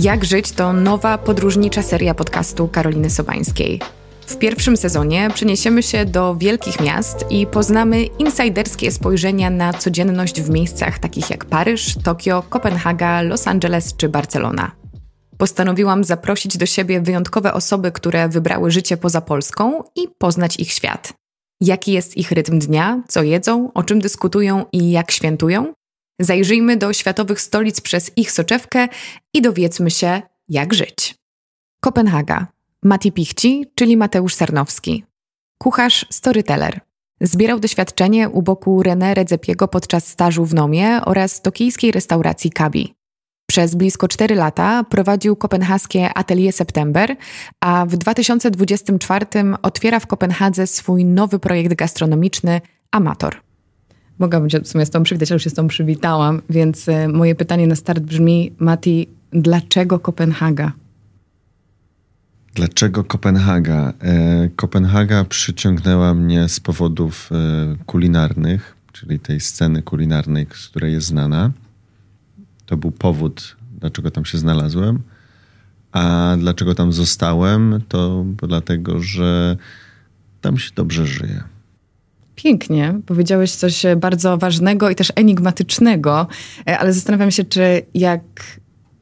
Jak żyć to nowa podróżnicza seria podcastu Karoliny Sobańskiej. W pierwszym sezonie przeniesiemy się do wielkich miast i poznamy insajderskie spojrzenia na codzienność w miejscach takich jak Paryż, Tokio, Kopenhaga, Los Angeles czy Barcelona. Postanowiłam zaprosić do siebie wyjątkowe osoby, które wybrały życie poza Polską i poznać ich świat. Jaki jest ich rytm dnia, co jedzą, o czym dyskutują i jak świętują? Zajrzyjmy do światowych stolic przez ich soczewkę i dowiedzmy się, jak żyć. Kopenhaga. Mati Pichci, czyli Mateusz Sarnowski. Kucharz, storyteller. Zbierał doświadczenie u boku René Redzepiego podczas stażu w Nomie oraz tokijskiej restauracji Kabi. Przez blisko 4 lata prowadził kopenhaskie Atelier September, a w 2024 otwiera w Kopenhadze swój nowy projekt gastronomiczny Amator mogłabym się w sumie z tą przywitać, ale już się z tą przywitałam, więc y, moje pytanie na start brzmi, Mati, dlaczego Kopenhaga? Dlaczego Kopenhaga? E, Kopenhaga przyciągnęła mnie z powodów e, kulinarnych, czyli tej sceny kulinarnej, z której jest znana. To był powód, dlaczego tam się znalazłem. A dlaczego tam zostałem, to dlatego, że tam się dobrze żyje. Pięknie. Powiedziałeś coś e, bardzo ważnego i też enigmatycznego, e, ale zastanawiam się, czy jak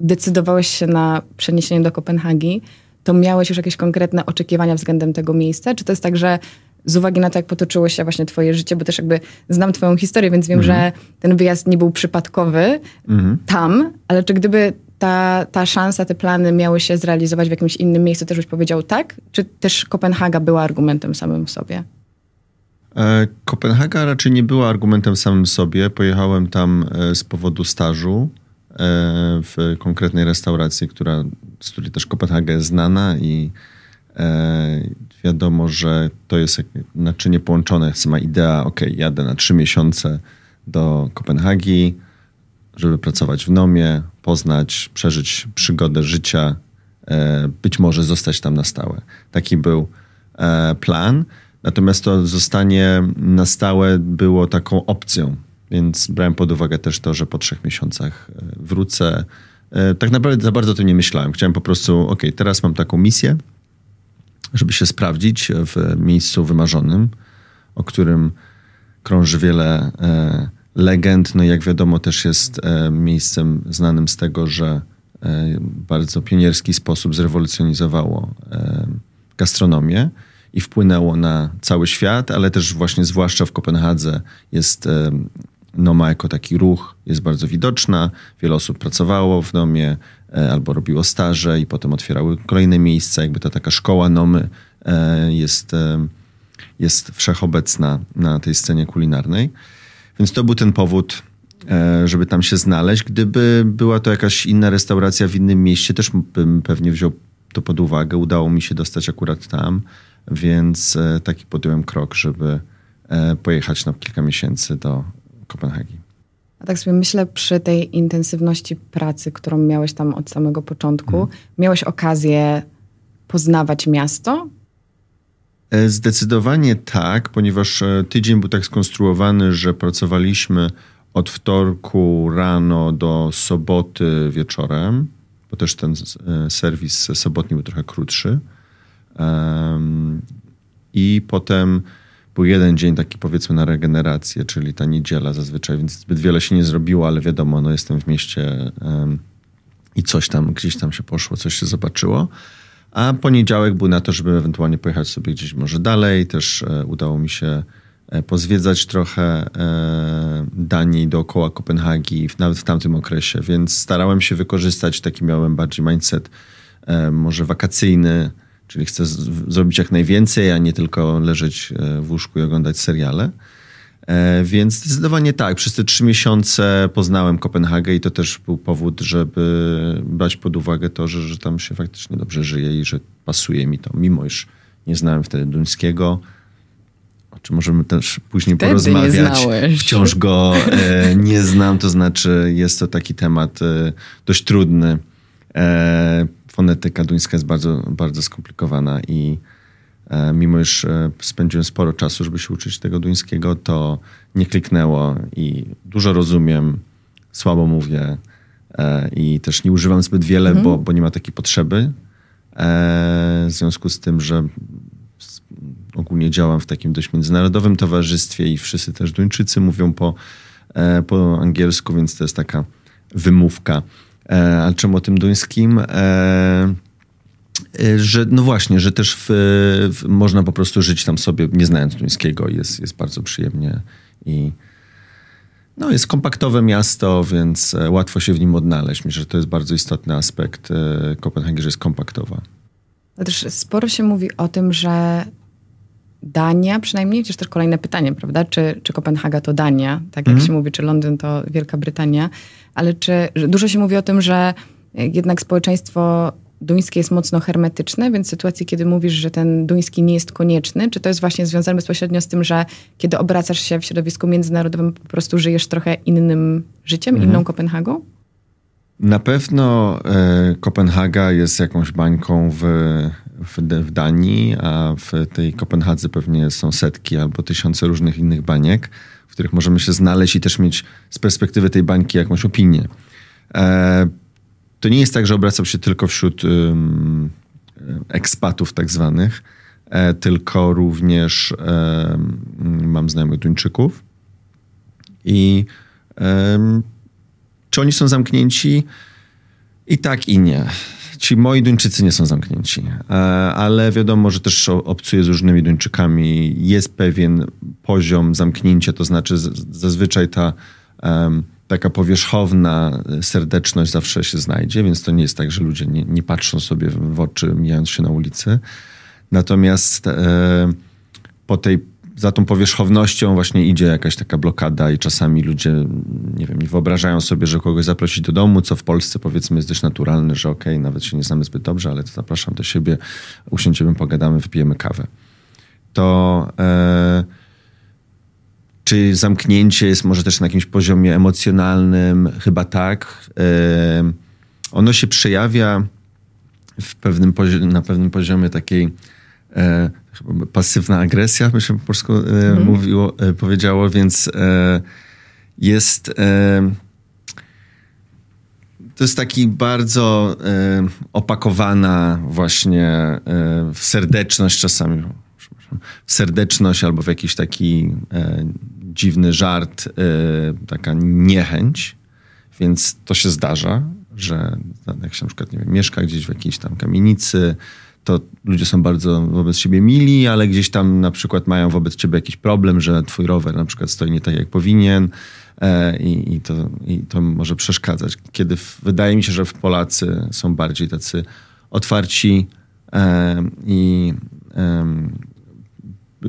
decydowałeś się na przeniesienie do Kopenhagi, to miałeś już jakieś konkretne oczekiwania względem tego miejsca? Czy to jest tak, że z uwagi na to, jak potoczyło się właśnie twoje życie, bo też jakby znam twoją historię, więc wiem, mhm. że ten wyjazd nie był przypadkowy mhm. tam, ale czy gdyby ta, ta szansa, te plany miały się zrealizować w jakimś innym miejscu, też byś powiedział tak? Czy też Kopenhaga była argumentem samym w sobie? E, Kopenhaga raczej nie była argumentem samym sobie. Pojechałem tam e, z powodu stażu e, w konkretnej restauracji, która, z której też Kopenhaga jest znana i wiadomo, że to jest naczynie połączone, sama idea, ok, jadę na trzy miesiące do Kopenhagi, żeby pracować w Nomie, poznać, przeżyć przygodę życia, być może zostać tam na stałe. Taki był plan. Natomiast to zostanie na stałe było taką opcją, więc brałem pod uwagę też to, że po trzech miesiącach e, wrócę. E, tak naprawdę za bardzo o tym nie myślałem. Chciałem po prostu, ok, teraz mam taką misję, żeby się sprawdzić w miejscu wymarzonym, o którym krąży wiele e, legend. No i jak wiadomo, też jest miejscem znanym z tego, że bardzo pionierski sposób zrewolucjonizowało gastronomię i wpłynęło na cały świat, ale też właśnie zwłaszcza w Kopenhadze jest e, Noma jako taki ruch, jest bardzo widoczna. Wiele osób pracowało w Nomie e, albo robiło staże i potem otwierały kolejne miejsca. Jakby ta taka szkoła Nomy e, jest, jest wszechobecna na tej scenie kulinarnej. Więc to był ten powód, żeby tam się znaleźć. Gdyby była to jakaś inna restauracja w innym mieście, też bym pewnie wziął to pod uwagę. Udało mi się dostać akurat tam. Więc e, taki podjąłem krok, żeby e, pojechać na kilka miesięcy do Kopenhagi. A tak sobie myślę, przy tej intensywności pracy, którą miałeś tam od samego początku, hmm. miałeś okazję poznawać miasto? E, zdecydowanie tak, ponieważ tydzień był tak skonstruowany, że pracowaliśmy od wtorku rano do soboty wieczorem, bo też ten serwis sobotni był trochę krótszy. I potem był jeden dzień taki powiedzmy na regenerację, czyli ta niedziela zazwyczaj, więc zbyt wiele się nie zrobiło, ale wiadomo, no jestem w mieście i coś tam, gdzieś tam się poszło, coś się zobaczyło. A poniedziałek był na to, żeby ewentualnie pojechać sobie gdzieś może dalej. Też e, udało mi się e, pozwiedzać trochę e, Danii dookoła Kopenhagi, nawet w tamtym okresie, więc starałem się wykorzystać, taki miałem bardziej mindset może wakacyjny, Czyli chcę zrobić jak najwięcej, a nie tylko leżeć e, w łóżku i oglądać seriale. E, więc zdecydowanie tak. Przez te trzy miesiące poznałem Kopenhagę i to też był powód, żeby brać pod uwagę to, że, że tam się faktycznie dobrze żyje i że pasuje mi to. Mimo iż nie znałem wtedy duńskiego, o czym możemy też później wtedy porozmawiać. Wciąż go e, nie znam, to znaczy jest to taki temat e, dość trudny. E, fonetyka duńska jest bardzo, bardzo skomplikowana i e, mimo że spędziłem sporo czasu, żeby się uczyć tego duńskiego, to nie kliknęło i dużo rozumiem, słabo mówię e, i też nie używam zbyt wiele, mhm. bo, bo nie ma takiej potrzeby. E, w związku z tym, że ogólnie działam w takim dość międzynarodowym towarzystwie i wszyscy też Duńczycy mówią po, po angielsku, więc to jest taka wymówka. E, czemu o tym duńskim e, e, że no właśnie, że też w, w, można po prostu żyć tam sobie, nie znając duńskiego, jest, jest bardzo przyjemnie i no, jest kompaktowe miasto, więc łatwo się w nim odnaleźć. Myślę, że to jest bardzo istotny aspekt Kopenhagi, że jest kompaktowa. Też sporo się mówi o tym, że Dania przynajmniej, chociaż też kolejne pytanie, prawda? Czy, czy Kopenhaga to Dania, tak jak mm. się mówi, czy Londyn to Wielka Brytania, ale czy dużo się mówi o tym, że jednak społeczeństwo duńskie jest mocno hermetyczne, więc w sytuacji, kiedy mówisz, że ten duński nie jest konieczny, czy to jest właśnie związane bezpośrednio z tym, że kiedy obracasz się w środowisku międzynarodowym, po prostu żyjesz trochę innym życiem, mm. inną Kopenhagą? Na pewno e, Kopenhaga jest jakąś bańką w, w, w, Danii, a w tej Kopenhadze pewnie są setki albo tysiące różnych innych baniek, w których możemy się znaleźć i też mieć z perspektywy tej bańki jakąś opinię. E, to nie jest tak, że obracam się tylko wśród ekspatów tak zwanych, e, tylko również mam znajomych Duńczyków i czy oni są zamknięci? I tak, i nie. Ci moi Duńczycy nie są zamknięci, e, ale wiadomo, że też obcuję z różnymi Duńczykami. Jest pewien poziom zamknięcia, to znaczy zazwyczaj ta um, taka powierzchowna serdeczność zawsze się znajdzie, więc to nie jest tak, że ludzie nie, nie patrzą sobie w oczy, mijając się na ulicy. Natomiast e, po tej za tą powierzchownością właśnie idzie jakaś taka blokada i czasami ludzie, nie wiem, nie wyobrażają sobie, że kogoś zaprosić do domu, co w Polsce powiedzmy jest dość naturalne, że okej, okay, nawet się nie znamy zbyt dobrze, ale to zapraszam do siebie, usiądziemy, pogadamy, wypijemy kawę. To e, czy zamknięcie jest może też na jakimś poziomie emocjonalnym? Chyba tak. E, ono się przejawia w pewnym na pewnym poziomie takiej e, pasywna agresja, by się po polsku mm. mówiło, e, powiedziało, więc e, jest to jest taki bardzo opakowana właśnie w serdeczność czasami, w serdeczność albo w jakiś taki dziwny żart, taka niechęć, więc to się zdarza, że jak się na przykład nie wiem, mieszka gdzieś w jakiejś tam kamienicy, to ludzie są bardzo wobec siebie mili, ale gdzieś tam na przykład mają wobec ciebie jakiś problem, że twój rower na przykład stoi nie tak jak powinien e, i, i, to, i to może przeszkadzać. Kiedy w, wydaje mi się, że w Polacy są bardziej tacy otwarci e, i e,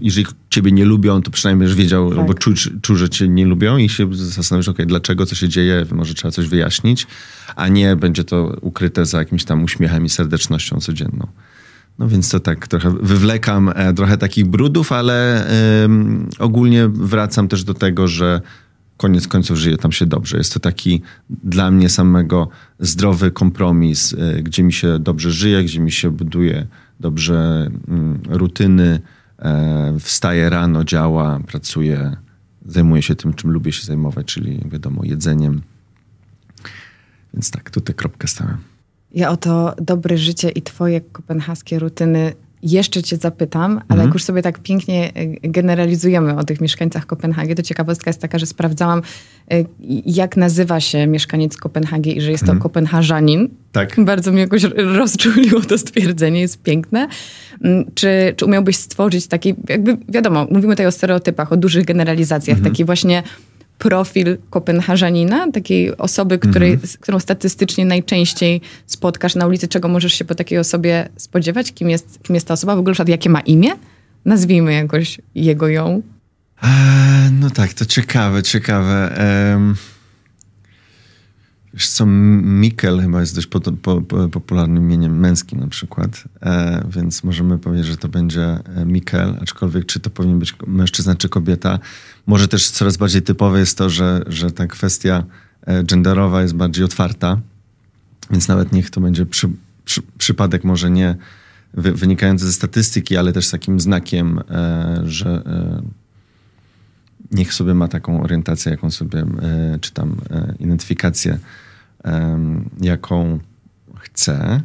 jeżeli ciebie nie lubią, to przynajmniej już wiedział, tak. albo czuł, czu, że cię nie lubią i się zastanowisz, ok, dlaczego, co się dzieje, może trzeba coś wyjaśnić, a nie będzie to ukryte za jakimś tam uśmiechem i serdecznością codzienną. No więc to tak trochę wywlekam e, trochę takich brudów, ale ogólnie wracam też do tego, że koniec końców żyje tam się dobrze. Jest to taki dla mnie samego zdrowy kompromis, e, gdzie mi się dobrze żyje, gdzie mi się buduje dobrze mm, rutyny, e, wstaje rano, działa, pracuje, zajmuje się tym, czym lubię się zajmować, czyli wiadomo, jedzeniem. Więc tak, tutaj kropkę stałem. Ja o to dobre życie i twoje kopenhaskie rutyny jeszcze cię zapytam, ale mhm. jak już sobie tak pięknie e, generalizujemy o tych mieszkańcach Kopenhagi, to ciekawostka jest taka, że sprawdzałam, e, jak nazywa się mieszkaniec Kopenhagi i że jest to mhm. Tak. Bardzo mnie jakoś rozczuliło to stwierdzenie, jest piękne. Mm, czy, czy umiałbyś stworzyć taki, jakby wiadomo, mówimy tutaj o stereotypach, o dużych generalizacjach, mhm. taki właśnie profil Kopenhażanina, takiej osoby, której, mhm. którą statystycznie najczęściej spotkasz na ulicy, czego możesz się po takiej osobie spodziewać, kim jest, kim jest ta osoba, w ogóle przykład, jakie ma imię? Nazwijmy jakoś jego, ją. E, no tak, to ciekawe, ciekawe. Wiesz co, Mikkel chyba jest dość po, po, popularnym imieniem męskim na przykład, e, więc możemy powiedzieć, że to będzie e, Mikkel, aczkolwiek czy to powinien być mężczyzna czy kobieta. Może też coraz bardziej typowe jest to, że, że ta kwestia e, genderowa jest bardziej otwarta, więc nawet niech to będzie przy, przy, przypadek może nie wy, wynikający ze statystyki, ale też z takim znakiem, e, że... E, niech sobie ma taką orientację, jaką sobie, e, czy tam identyfikację jaką chce.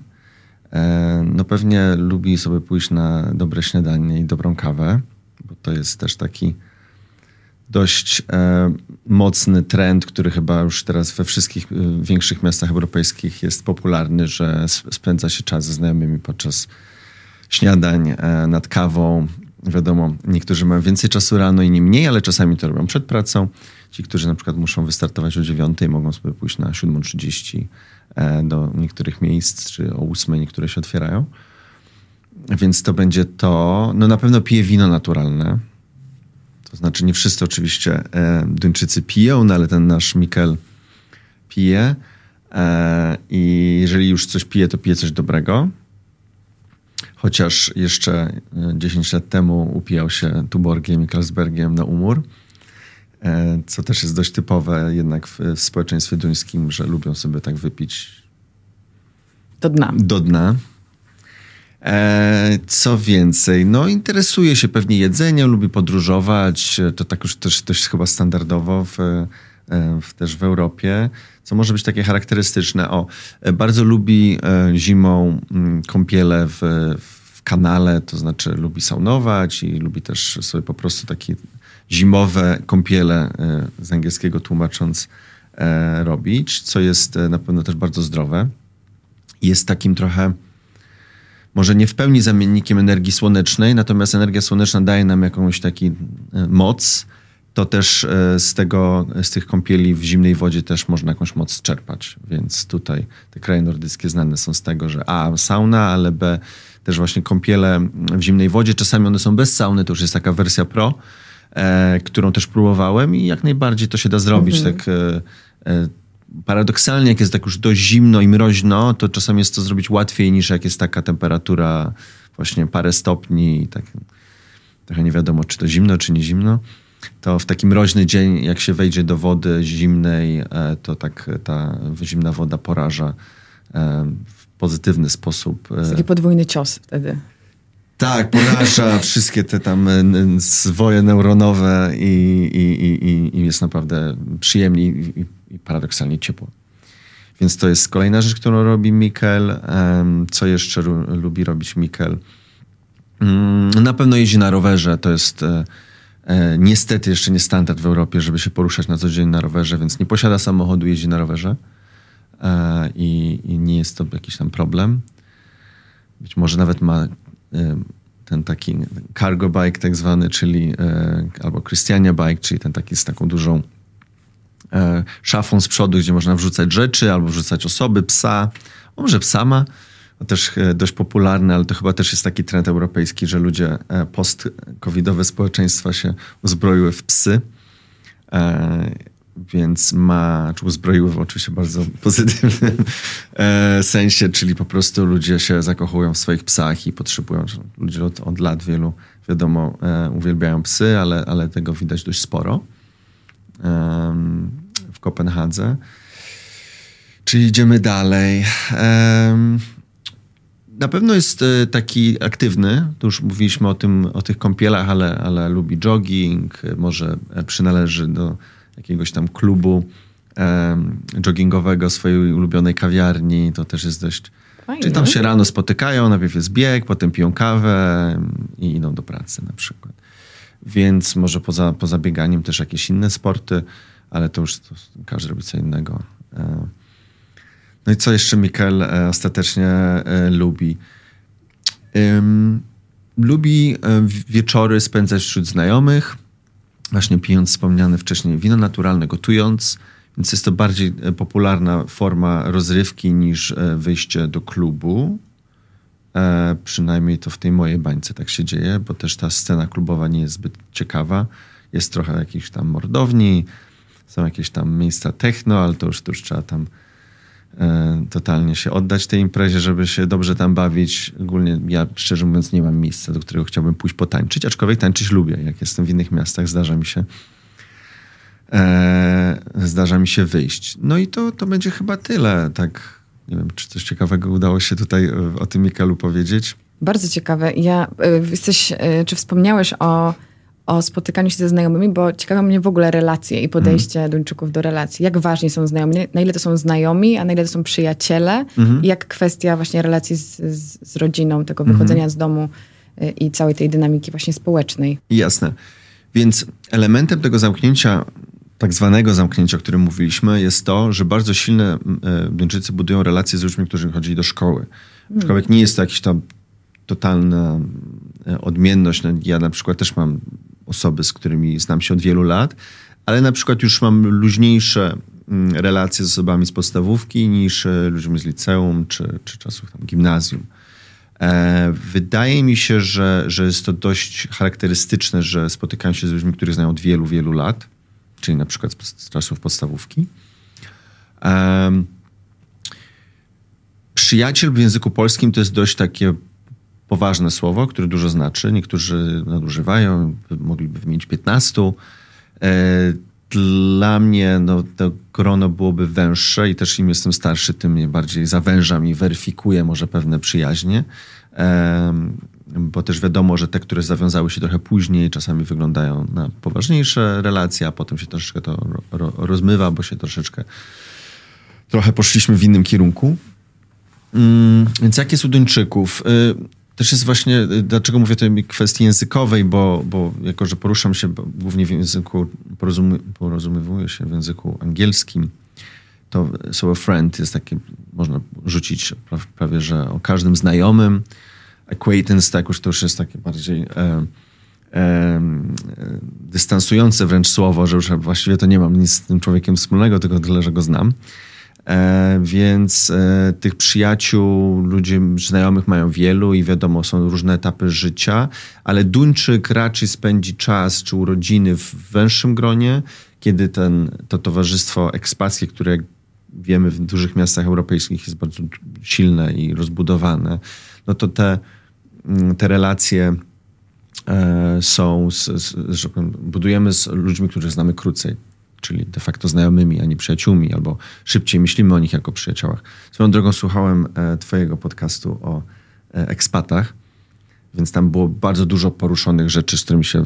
No pewnie lubi sobie pójść na dobre śniadanie i dobrą kawę, bo to jest też taki dość mocny trend, który chyba już teraz we wszystkich y, większych miastach europejskich jest popularny, że spędza się czas ze znajomymi podczas śniadań e, nad kawą. Wiadomo, niektórzy mają więcej czasu rano, i nie mniej, ale czasami to robią przed pracą Ci, którzy na przykład muszą wystartować o 9, mogą sobie pójść na 7.30 e, do niektórych miejsc, czy o 8 niektóre się otwierają. Więc to będzie to. No na pewno piję wino naturalne. To znaczy nie wszyscy oczywiście e, Duńczycy piją, no ale ten nasz Mikel pije. E, I jeżeli już coś pije, to pije coś dobrego. Chociaż jeszcze 10 lat temu upijał się Tuborgiem i Krasbergiem na umór. E, co też jest dość typowe jednak w, w społeczeństwie duńskim, że lubią sobie tak wypić do dna. Do dna. E, co więcej, no interesuje się pewnie jedzeniem, lubi podróżować, e, to tak już też, też chyba standardowo w, e, w, też w Europie, co może być takie charakterystyczne. O, bardzo lubi zimą mm, kąpiele w, w kanale, to znaczy lubi saunować i lubi też sobie po prostu taki zimowe kąpiele e, z angielskiego tłumacząc e, robić, co jest e, na pewno też bardzo zdrowe. Jest takim trochę może nie w pełni zamiennikiem energii słonecznej, natomiast energia słoneczna daje nam jakąś taki moc. To też z, tego, z tych kąpieli w zimnej wodzie też można jakąś moc czerpać. Więc tutaj te kraje nordyckie znane są z tego, że A sauna, ale B też właśnie kąpiele w zimnej wodzie. Czasami one są bez sauny, to już jest taka wersja pro E, którą też próbowałem i jak najbardziej to się da zrobić. Mhm. Tak e, e, paradoksalnie, jak jest tak już dość zimno i mroźno, to czasami jest to zrobić łatwiej niż jak jest taka temperatura właśnie parę stopni i tak trochę nie wiadomo, czy to zimno, czy nie zimno. To w taki mroźny dzień, jak się wejdzie do wody zimnej, to tak ta zimna woda poraża w pozytywny sposób. taki podwójny cios wtedy. Tak, poraża wszystkie te tam zwoje y, neuronowe i, i, i, i jest naprawdę przyjemnie i, i paradoksalnie ciepło. Więc to jest kolejna rzecz, którą robi Mikkel. Co jeszcze lubi robić Mikkel? Mm, na pewno jeździ na rowerze. To jest e, e, niestety jeszcze nie standard w Europie, żeby się poruszać na co dzień na rowerze, więc nie posiada samochodu, jeździ na rowerze. E, I, i nie jest to jakiś tam problem. Być może nawet ma Y, ten taki cargo bike tak zwany, czyli y, albo Christiania bike, czyli ten taki z taką dużą y, szafą z przodu, gdzie można wrzucać rzeczy albo wrzucać osoby, psa, może psa ma, też dość popularne, ale to chyba też jest taki trend europejski, że ludzie post-covidowe społeczeństwa się uzbroiły w psy więc ma, czy uzbroiły w oczywiście bardzo pozytywnym e, sensie, czyli po prostu ludzie się zakochują w swoich psach i potrzebują, ludzie od, od lat wielu, wiadomo, e, uwielbiają psy, ale, ale tego widać dość sporo w Kopenhadze. Czyli idziemy dalej? Na pewno jest e, taki aktywny, tu już mówiliśmy o tym, o tych kąpielach, ale, ale lubi jogging, może przynależy do jakiegoś tam klubu joggingowego, swojej ulubionej kawiarni. To też jest dość. Fajnie. Czyli tam się rano spotykają, najpierw jest bieg, potem piją kawę i idą do pracy na przykład. Więc może poza, poza bieganiem też jakieś inne sporty, ale to już to każdy robi co innego. E, no i co jeszcze Mikel e, ostatecznie e, lubi? Lubi wieczory spędzać wśród znajomych właśnie pijąc wspomniane wcześniej wino naturalne, gotując. Więc jest to bardziej e, popularna forma rozrywki niż e, wyjście do klubu. E, przynajmniej to w tej mojej bańce tak się dzieje, bo też ta scena klubowa nie jest zbyt ciekawa. Jest trochę jakichś tam mordowni, są jakieś tam miejsca techno, ale to już, to już trzeba tam E, totalnie się oddać tej imprezie, żeby się dobrze tam bawić. Ogólnie ja szczerze mówiąc nie mam miejsca, do którego chciałbym pójść potańczyć, aczkolwiek tańczyć lubię. Jak jestem w innych miastach, zdarza mi się e, zdarza mi się wyjść. No i to, to będzie chyba tyle. Tak, nie wiem, czy coś ciekawego udało się tutaj e, o tym Mikalu powiedzieć. Bardzo ciekawe. Ja, e, jesteś, czy wspomniałeś o o spotykaniu się ze znajomymi, bo ciekawią mnie w ogóle relacje i podejście mhm. Duńczyków do relacji. Jak ważni są znajomi, na ile to są znajomi, a na ile to są przyjaciele mhm. i jak kwestia właśnie relacji z, z, rodziną, tego wychodzenia mhm. z domu y, i całej tej dynamiki właśnie społecznej. Jasne. Więc elementem tego zamknięcia, tak zwanego zamknięcia, o którym mówiliśmy, jest to, że bardzo silne y, Duńczycy budują relacje z ludźmi, którzy chodzili do szkoły. Hmm. Aczkolwiek nie jest to jakiś tam totalna y, odmienność. No, ja na przykład też mam osoby, z którymi znam się od wielu lat, ale na przykład już mam luźniejsze mm, relacje z osobami z podstawówki niż e, ludźmi z liceum czy, czy czasów tam gimnazjum. E, wydaje mi się, że, że jest to dość charakterystyczne, że spotykam się z ludźmi, których znają od wielu, wielu lat, czyli na przykład z czasów podstawówki. Przyjaciel w języku polskim to jest dość takie poważne słowo, które dużo znaczy. Niektórzy nadużywają, mogliby wymienić 15. E, dla mnie no, to grono byłoby węższe i też im jestem starszy, tym bardziej zawężam i weryfikuję może pewne przyjaźnie. E, bo też wiadomo, że te, które zawiązały się trochę później, czasami wyglądają na poważniejsze relacje, a potem się troszeczkę to rozmywa, bo się troszeczkę trochę poszliśmy w innym kierunku. Mm, więc jakie jest u Duńczyków? Y, też jest właśnie, y, dlaczego mówię o tej kwestii językowej, bo, bo jako, że poruszam się głównie w języku, porozumy, porozumiewuję się w języku angielskim, to słowo friend jest takie, można rzucić prawie, że o każdym znajomym. Acquaintance tak już to już jest takie bardziej e, e, dystansujące wręcz słowo, że już właściwie to nie mam nic z tym człowiekiem wspólnego, tylko tyle, że go znam. E, więc e, tych przyjaciół, ludzi znajomych mają wielu i wiadomo, są różne etapy życia, ale Duńczyk raczej spędzi czas czy urodziny w węższym gronie, kiedy ten, to towarzystwo ekspackie, które jak wiemy w dużych miastach europejskich jest bardzo silne i rozbudowane, no to te, mm, te relacje e, są, z, z, że tak budujemy z ludźmi, których znamy krócej czyli de facto znajomymi, a nie przyjaciółmi, albo szybciej myślimy o nich jako przyjaciołach. Swoją drogą słuchałem e, Twojego podcastu o e, ekspatach, więc tam było bardzo dużo poruszonych rzeczy, z którymi się e,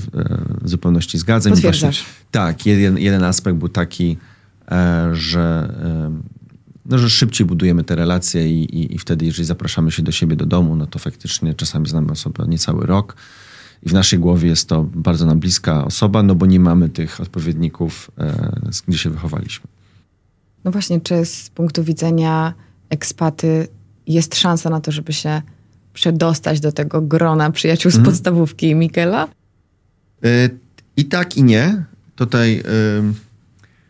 w zupełności zgadzam. Właśnie, tak, jeden, jeden aspekt był taki, że, no, że szybciej budujemy te relacje i, i, i wtedy, jeżeli zapraszamy się do siebie do domu, no to faktycznie czasami znamy osobę niecały rok, i w naszej głowie jest to bardzo nam bliska osoba, no bo nie mamy tych odpowiedników, e, gdzie się wychowaliśmy. No właśnie, czy z punktu widzenia ekspaty jest szansa na to, żeby się przedostać do tego grona przyjaciół z mhm. podstawówki mm. Mikela? E, I tak, i nie. Tutaj e,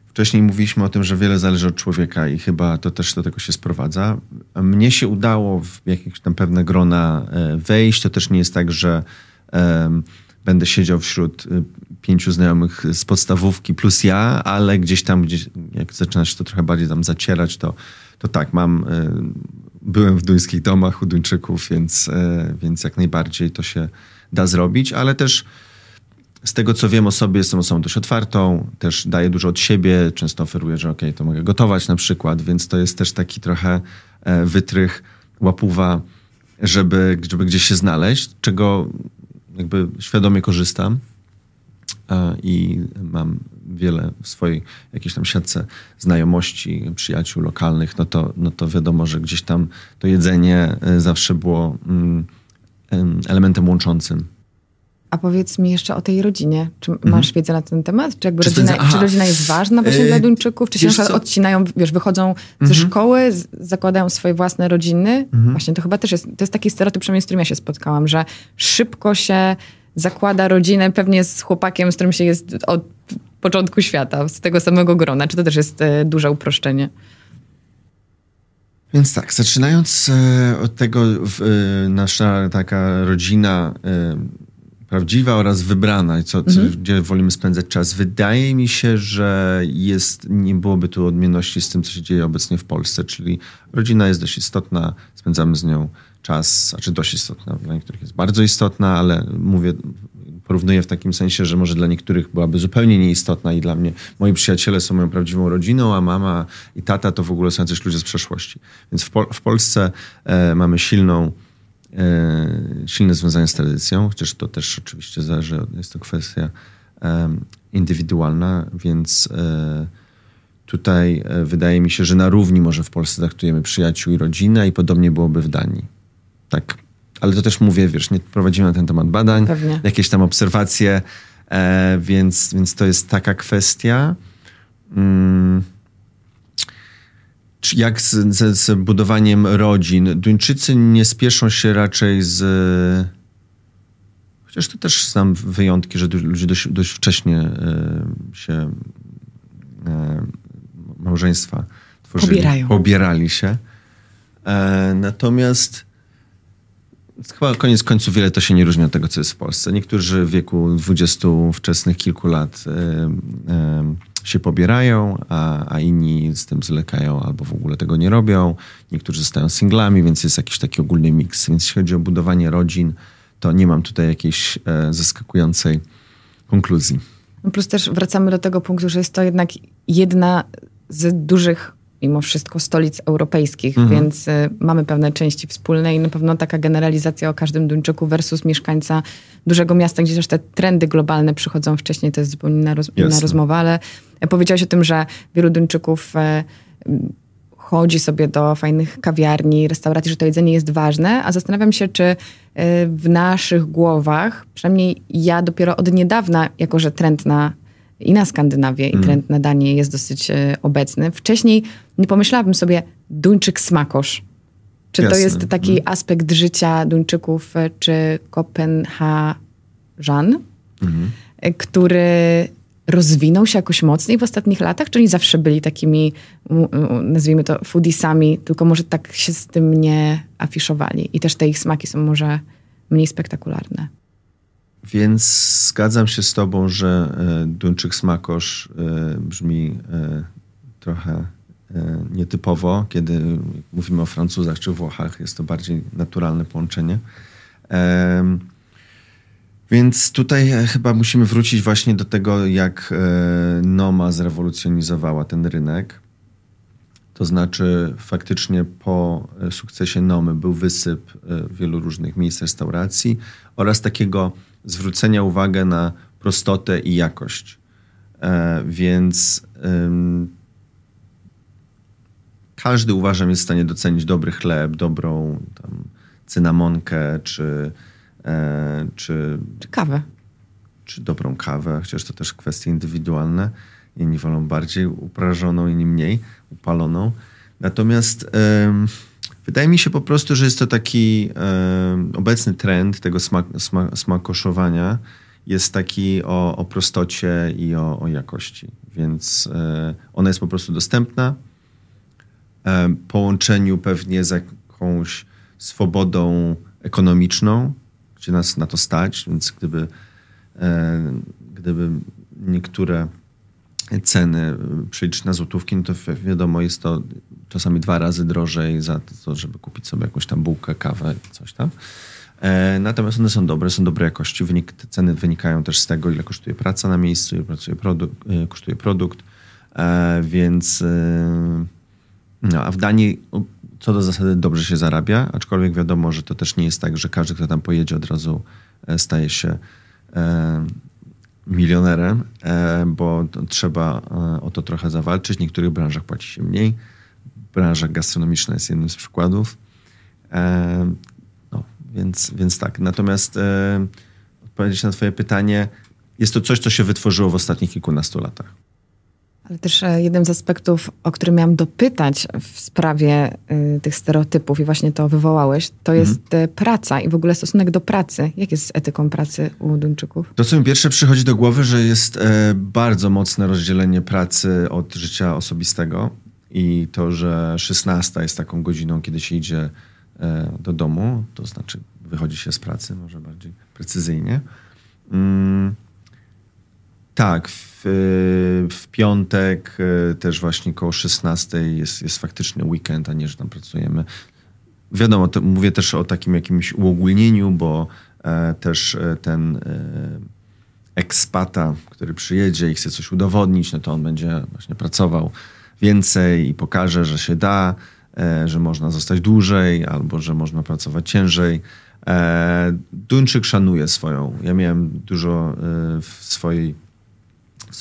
wcześniej mówiliśmy o tym, że wiele zależy od człowieka i chyba to też do tego się sprowadza. Mnie się udało w jakieś tam pewne grona wejść. To też nie jest tak, że będę siedział wśród y, pięciu znajomych z podstawówki plus ja, ale gdzieś tam, gdzieś, jak się to trochę bardziej tam zacierać, to, to tak, mam, y, byłem w duńskich domach u Duńczyków, więc, e, więc jak najbardziej to się da zrobić, ale też z tego, co wiem o sobie, jestem osobą dość otwartą, też daję dużo od siebie, często oferuję, że ok, to mogę gotować na przykład, więc to jest też taki trochę e, wytrych, łapuwa, żeby, żeby gdzieś się znaleźć, czego jakby świadomie korzystam e, i mam wiele w swojej jakiejś tam siatce znajomości, przyjaciół lokalnych, no to, no to wiadomo, że gdzieś tam to jedzenie e, zawsze było mm, elementem łączącym a powiedz mi jeszcze o tej rodzinie. Czy mhm. masz mhm. wiedzę na ten temat? Czy, jakby czy rodzina, czy rodzina jest ważna właśnie yy, dla Duńczyków? Czy się na odcinają, wiesz, wychodzą mhm. ze szkoły, zakładają swoje własne rodziny? Mhm. Właśnie to chyba też jest, to jest taki stereotyp, przynajmniej z którym ja się spotkałam, że szybko się zakłada rodzinę pewnie z chłopakiem, z którym się jest od początku świata, z tego samego grona. Czy to też jest y, duże uproszczenie? Więc tak, zaczynając e, od tego, e, nasza taka rodzina prawdziwa oraz wybrana, co, co mhm. gdzie wolimy spędzać czas. Wydaje mi się, że jest, nie byłoby tu odmienności z tym, co się dzieje obecnie w Polsce, czyli rodzina jest dość istotna, spędzamy z nią czas, znaczy dość istotna, dla niektórych jest bardzo istotna, ale mówię, porównuję w takim sensie, że może dla niektórych byłaby zupełnie nieistotna i dla mnie moi przyjaciele są moją prawdziwą rodziną, a mama i tata to w ogóle są jacyś ludzie z przeszłości. Więc w, Pol w Polsce e, mamy silną E, silne związanie z tradycją, chociaż to też oczywiście zależy, jest to kwestia e, indywidualna, więc e, tutaj wydaje mi się, że na równi może w Polsce traktujemy przyjaciół i rodzinę i podobnie byłoby w Danii. Tak. Ale to też mówię, wiesz, nie prowadzimy na ten temat badań, Pewnie. jakieś tam obserwacje, więc, więc to jest taka kwestia. Mm jak z, z, z, budowaniem rodzin. Duńczycy nie spieszą się raczej z. Chociaż to też znam wyjątki, że ludzie dość, dość wcześnie e, się e, małżeństwa tworzyli. Pobierają. Pobierali się. E, natomiast Chyba koniec końców wiele to się nie różni od tego, co jest w Polsce. Niektórzy w wieku 20 wczesnych kilku lat y, y, się pobierają, a, a, inni z tym zlekają albo w ogóle tego nie robią. Niektórzy zostają singlami, więc jest jakiś taki ogólny miks. Więc jeśli chodzi o budowanie rodzin, to nie mam tutaj jakiejś e, zaskakującej konkluzji. Plus też wracamy do tego punktu, że jest to jednak jedna z dużych mimo wszystko stolic europejskich, mhm. więc y, mamy pewne części wspólne i na pewno taka generalizacja o każdym Duńczyku versus mieszkańca dużego miasta, gdzie też te trendy globalne przychodzą wcześniej, to jest zupełnie inna, roz inna rozmowa, ale e, powiedziałaś o tym, że wielu Duńczyków e, chodzi sobie do fajnych kawiarni, restauracji, że to jedzenie jest ważne, a zastanawiam się, czy e, w naszych głowach, przynajmniej ja dopiero od niedawna, jako że trend na i na Skandynawię i mm. trend na Danię jest dosyć e, obecny. Wcześniej nie pomyślałabym sobie Duńczyk smakosz. Czy Jasne. to jest taki mm. aspekt życia Duńczyków e, czy Kopenhażan, mm. który rozwinął się jakoś mocniej w ostatnich latach? Czy oni zawsze byli takimi, nazwijmy to, foodiesami, tylko może tak się z tym nie afiszowali i też te ich smaki są może mniej spektakularne? Więc zgadzam się z tobą, że e, Duńczyk Smakosz e, brzmi e, trochę nietypowo, kiedy mówimy o Francuzach czy Włochach, jest to bardziej naturalne połączenie. Więc tutaj chyba musimy wrócić właśnie do tego, jak Noma zrewolucjonizowała ten rynek. To znaczy, faktycznie po sukcesie Nomy był wysyp wielu różnych miejsc restauracji oraz takiego zwrócenia uwagi na prostotę i jakość. E, więc każdy uważam jest w stanie docenić dobry chleb, dobrą tam, cynamonkę czy, e, czy, czy kawę. Czy dobrą kawę, chociaż to też kwestie indywidualne. Inni wolą bardziej uprażoną, inni mniej upaloną. Natomiast. Wydaje mi się po prostu, że jest to taki obecny trend tego smak, smak, smakoszowania. Jest taki o, o prostocie i o, o jakości, więc e, ona jest po prostu dostępna. Y, połączeniu pewnie z jakąś swobodą ekonomiczną, gdzie nas na to stać, więc gdyby, e, gdyby niektóre ceny y, przejść na złotówki, no to wiadomo, jest to czasami dwa razy drożej za to, żeby kupić sobie jakąś tam bułkę, kawę, coś tam. E, natomiast one są dobre, są dobrej jakości. Wynik, ceny wynikają też z tego, ile kosztuje praca na miejscu, ile pracuje e, kosztuje produkt. E, więc no, a w Danii co do zasady dobrze się zarabia, aczkolwiek wiadomo, że to też nie jest tak, że każdy, kto tam pojedzie od razu staje się milionerem, e, bo trzeba e, o to trochę zawalczyć. W niektórych branżach płaci się mniej. Branża gastronomiczna jest jednym z przykładów. E, no, więc, więc tak. Natomiast odpowiedzieć na Twoje pytanie, jest to coś, co się wytworzyło w ostatnich kilkunastu latach. Ale też e, jednym z aspektów, o który miałam dopytać w sprawie y, tych stereotypów i właśnie to wywołałeś, to mhm. jest y, praca i w ogóle stosunek do pracy. Jak jest z etyką pracy u Duńczyków? To, co mi pierwsze przychodzi do głowy, że jest y, bardzo mocne rozdzielenie pracy od życia osobistego i to, że 16 jest taką godziną, kiedy się idzie do domu, to znaczy wychodzi się z pracy, może bardziej precyzyjnie. Mm. Tak, w, e, w, piątek e, też właśnie koło 16 jest, jest faktycznie weekend, a nie, że tam pracujemy. Wiadomo, mówię też o takim jakimś uogólnieniu, bo e, też e, ten e, ekspata, który przyjedzie i chce coś udowodnić, no to on będzie właśnie pracował więcej i pokaże, że się da, e, że można zostać dłużej albo że można pracować ciężej. Duńczyk szanuje swoją. Ja miałem dużo w swojej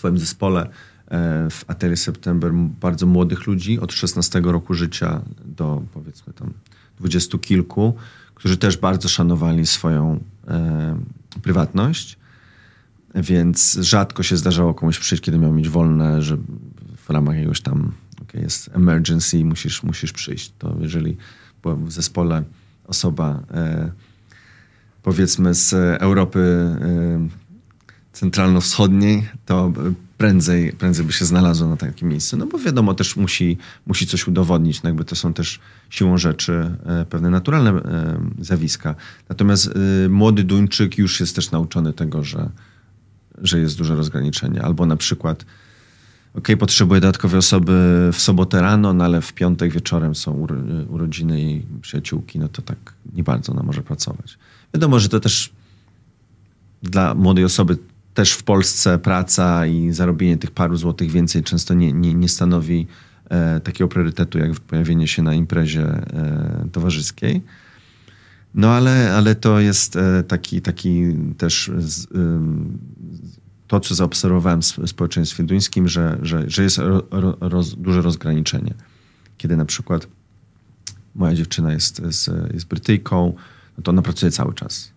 swoim zespole e, w Atelier September bardzo młodych ludzi, od 16 roku życia do powiedzmy tam dwudziestu kilku, którzy też bardzo szanowali swoją e, prywatność, więc rzadko się zdarzało komuś przyjść, kiedy miał mieć wolne, że w ramach jakiegoś tam okay, jest emergency, musisz, musisz przyjść. To jeżeli byłem w zespole osoba e, powiedzmy z Europy e, centralno-wschodniej, to e, prędzej, prędzej by się znalazło na takim miejscu. No bo wiadomo, też musi, musi coś udowodnić, no jakby to są też siłą rzeczy e, pewne naturalne e, zjawiska. Natomiast młody Duńczyk już jest też nauczony tego, że, że jest duże rozgraniczenie. Albo na przykład okej potrzebuję dodatkowej osoby w sobotę rano, no ale w piątek wieczorem są urodziny i przyjaciółki, no to tak nie bardzo ona może pracować. Wiadomo, że to też dla młodej osoby też w Polsce praca i zarobienie tych paru złotych więcej często nie, nie, nie stanowi e, takiego priorytetu, jak pojawienie się na imprezie e, towarzyskiej. No ale, ale to jest e, taki, taki też z, y, to, co zaobserwowałem w społeczeństwie duńskim, że, że, że jest ro, ro, roz, duże rozgraniczenie. Kiedy na przykład moja dziewczyna jest, jest, jest Brytyjką, no to ona pracuje cały czas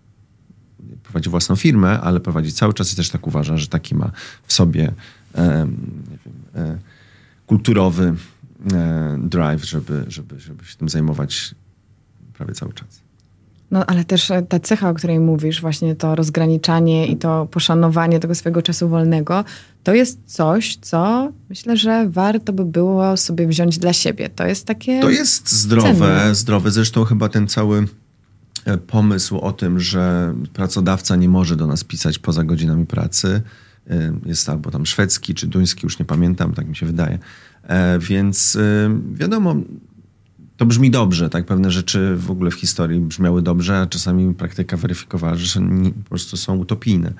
prowadzi własną firmę, ale prowadzi cały czas i też tak uważa, że taki ma w sobie e, wiem, e, kulturowy e, drive, żeby, żeby, żeby się tym zajmować prawie cały czas. No ale też e, ta cecha, o której mówisz, właśnie to rozgraniczanie i to poszanowanie tego swojego czasu wolnego, to jest coś, co myślę, że warto by było sobie wziąć dla siebie. To jest takie. To jest zdrowe, cenne. zdrowe. Zresztą chyba ten cały E, pomysł o tym, że pracodawca nie może do nas pisać poza godzinami pracy. E, jest albo tam szwedzki czy duński, już nie pamiętam, tak mi się wydaje. E, więc wiadomo, to brzmi dobrze, tak? Pewne rzeczy w ogóle w historii brzmiały dobrze, a czasami praktyka weryfikowała, że po prostu są utopijne.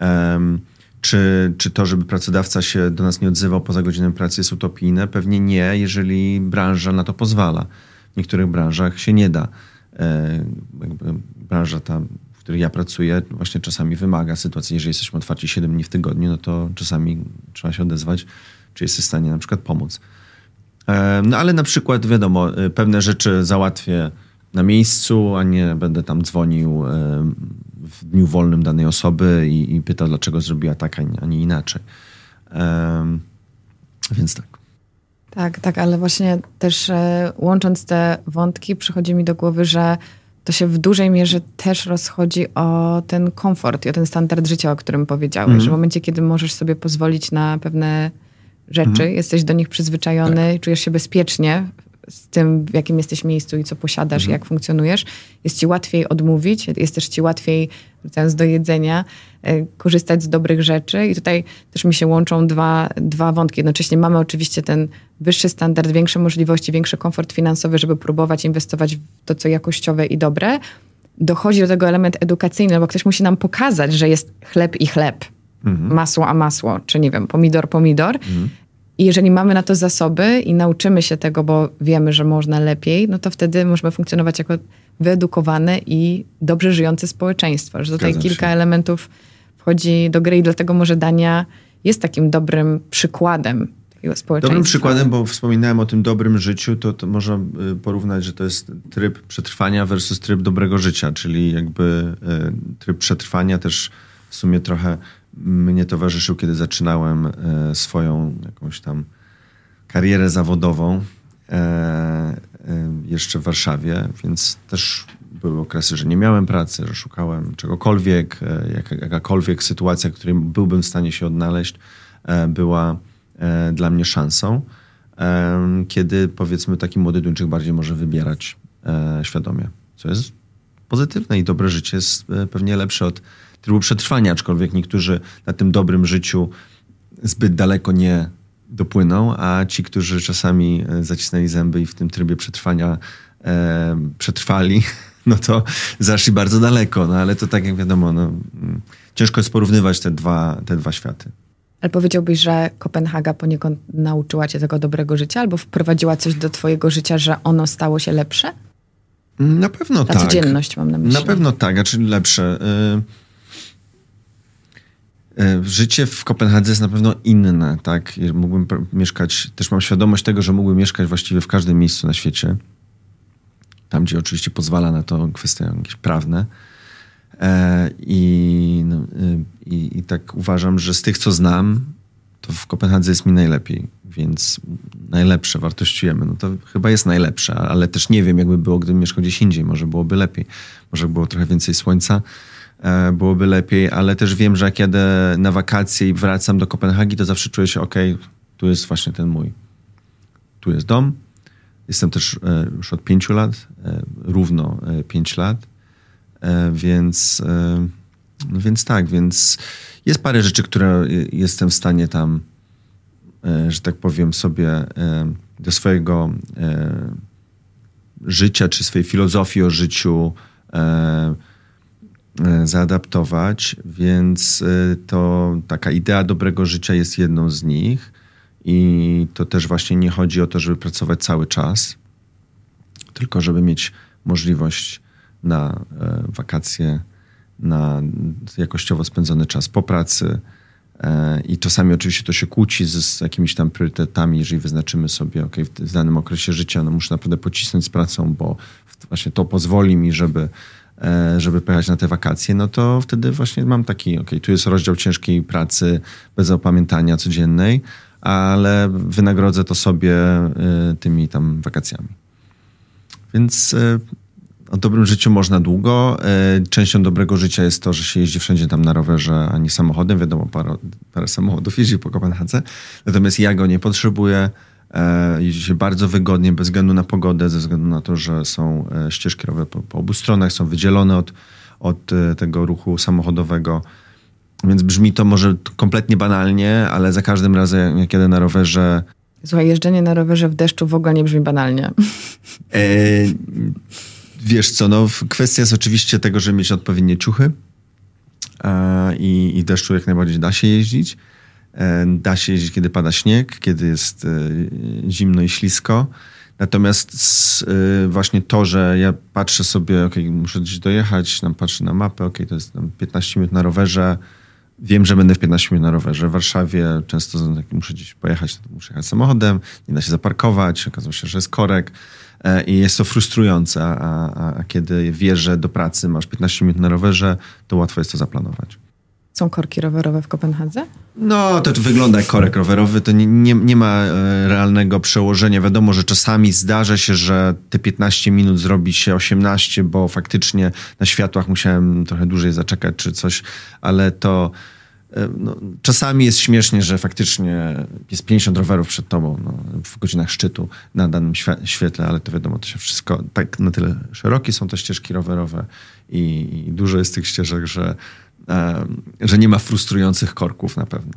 Um, czy, czy to, żeby pracodawca się do nas nie odzywał poza godzinami pracy jest utopijne? Pewnie nie, jeżeli branża na to pozwala. W niektórych branżach się nie da. E, jakby branża ta, w której ja pracuję, właśnie czasami wymaga sytuacji, jeżeli jesteśmy otwarci 7 dni w tygodniu, no to czasami trzeba się odezwać, czy jesteś w stanie na przykład pomóc. E, no ale na przykład, wiadomo, e, pewne rzeczy załatwię na miejscu, a nie będę tam dzwonił w dniu wolnym danej osoby i, i pytał, dlaczego zrobiła tak, a nie inaczej. Więc tak. Tak, tak, ale właśnie też e, łącząc te wątki, przychodzi mi do głowy, że to się w dużej mierze też rozchodzi o ten komfort i o ten standard życia, o którym powiedziałeś, mm. że w mhm. momencie, kiedy możesz sobie pozwolić na pewne rzeczy, mm. jesteś do nich przyzwyczajony, tak. czujesz się bezpiecznie z tym, w jakim jesteś miejscu i co posiadasz, mhm. jak funkcjonujesz, jest ci łatwiej odmówić, jest też ci łatwiej, wracając do jedzenia, e, korzystać z dobrych rzeczy. I tutaj też mi się łączą dwa, dwa wątki. Jednocześnie mamy oczywiście ten wyższy standard, większe możliwości, większy komfort finansowy, żeby próbować inwestować w to, co jakościowe i dobre. Dochodzi do tego element edukacyjny, bo ktoś musi nam pokazać, że jest chleb i chleb. Mhm. Masło a masło, czy nie wiem, pomidor, pomidor. Mhm. I jeżeli mamy na to zasoby i nauczymy się tego, bo wiemy, że można lepiej, no to wtedy możemy funkcjonować jako wyedukowane i dobrze żyjące społeczeństwo. Że tutaj Zgadzam kilka się. elementów wchodzi do gry i dlatego może Dania jest takim dobrym przykładem Dobrym przykładem, bo wspominałem o tym dobrym życiu, to, to można y, porównać, że to jest tryb przetrwania versus tryb dobrego życia, czyli jakby y, tryb przetrwania też w sumie trochę mnie towarzyszył, kiedy zaczynałem e, swoją jakąś tam karierę zawodową e, e, jeszcze w Warszawie, więc też były okresy, że nie miałem pracy, że szukałem czegokolwiek, jakakolwiek sytuacja, w której byłbym w stanie się odnaleźć, była dla mnie szansą, kiedy powiedzmy taki młody Duńczyk bardziej może wybierać świadomie, co jest pozytywne i dobre życie jest pewnie lepsze od trybu przetrwania, aczkolwiek niektórzy na tym dobrym życiu zbyt daleko nie dopłyną, a ci, którzy czasami e, zacisnęli zęby i w tym trybie przetrwania e, przetrwali, no to zaszli bardzo daleko. No ale to tak jak wiadomo, no, mm, ciężko jest porównywać te dwa, te dwa światy. Ale powiedziałbyś, że Kopenhaga poniekąd nauczyła cię tego dobrego życia albo wprowadziła coś do twojego życia, że ono stało się lepsze? Na pewno Ta tak. codzienność mam na myśli. Na pewno tak, a czyli lepsze. Y E, życie w Kopenhadze jest na pewno inne, tak? Mógłbym mieszkać, też mam świadomość tego, że mógłbym mieszkać właściwie w każdym miejscu na świecie. Tam, gdzie oczywiście pozwala na to kwestie jakieś prawne. E, I, no, e, i, I tak uważam, że z tych, co znam, to w Kopenhadze jest mi najlepiej, więc najlepsze wartościujemy. No to chyba jest najlepsze, ale też nie wiem, jakby było, gdybym mieszkał gdzieś indziej. Może byłoby lepiej, może było trochę więcej słońca E, byłoby lepiej, ale też wiem, że jak jadę na wakacje i wracam do Kopenhagi, to zawsze czuję się, ok, tu jest właśnie ten mój, tu jest dom. Jestem też e, już od pięciu lat, e, równo pięć lat, więc, no więc tak, więc jest parę rzeczy, które jestem w stanie tam, że tak powiem sobie, do swojego życia czy swojej filozofii o życiu, E, zaadaptować, więc e, to taka idea dobrego życia jest jedną z nich. I to też właśnie nie chodzi o to, żeby pracować cały czas, tylko żeby mieć możliwość na e, wakacje, na jakościowo spędzony czas po pracy. I czasami oczywiście to się kłóci z, z jakimiś tam priorytetami, jeżeli wyznaczymy sobie, ok, w danym okresie życia no muszę naprawdę pocisnąć z pracą, bo właśnie to pozwoli mi, żeby E, żeby pojechać na te wakacje, no to wtedy właśnie mam taki, ok, tu jest rozdział ciężkiej pracy bez opamiętania codziennej, ale wynagrodzę to sobie e, tymi tam wakacjami. Więc e, o dobrym życiu można długo. Częścią dobrego życia jest to, że się jeździ wszędzie tam na rowerze, a nie samochodem. Wiadomo, parę, parę samochodów jeździ po Kopenhadze. Natomiast ja go nie potrzebuję. E, jeździ się bardzo wygodnie, bez względu na pogodę, ze względu na to, że są e, ścieżki rowerowe po, po, obu stronach, są wydzielone od, od e, tego ruchu samochodowego. Więc brzmi to może kompletnie banalnie, ale za każdym razem, jak jadę na rowerze. Słuchaj, jeżdżenie na rowerze w deszczu w ogóle nie brzmi banalnie. E, wiesz co, no kwestia jest oczywiście tego, żeby mieć odpowiednie ciuchy e, i, i deszczu jak najbardziej da się jeździć E, da się jeździć, kiedy pada śnieg, kiedy jest e, zimno i ślisko. Natomiast e, właśnie to, że ja patrzę sobie, ok, muszę gdzieś dojechać, tam patrzę na mapę, ok, to jest tam 15 minut na rowerze, wiem, że będę w 15 minut na rowerze. W Warszawie często muszę gdzieś pojechać, muszę jechać samochodem, nie da się zaparkować, okazuje się, że jest korek i jest to frustrujące, a, a, a kiedy wierzę do pracy, masz 15 minut na rowerze, to łatwo jest to zaplanować. Są korki rowerowe w Kopenhadze? No, to wygląda jak korek rowerowy, to nie, nie, nie ma e, realnego przełożenia. Wiadomo, że czasami zdarza się, że te 15 minut zrobi się 18, bo faktycznie na światłach musiałem trochę dłużej zaczekać czy coś, ale to. E, no, czasami jest śmiesznie, że faktycznie jest 50 rowerów przed tobą no, w godzinach szczytu na danym świetle, ale to wiadomo, to się wszystko tak na tyle szerokie są te ścieżki rowerowe i, i dużo jest tych ścieżek, że że nie ma frustrujących korków na pewno.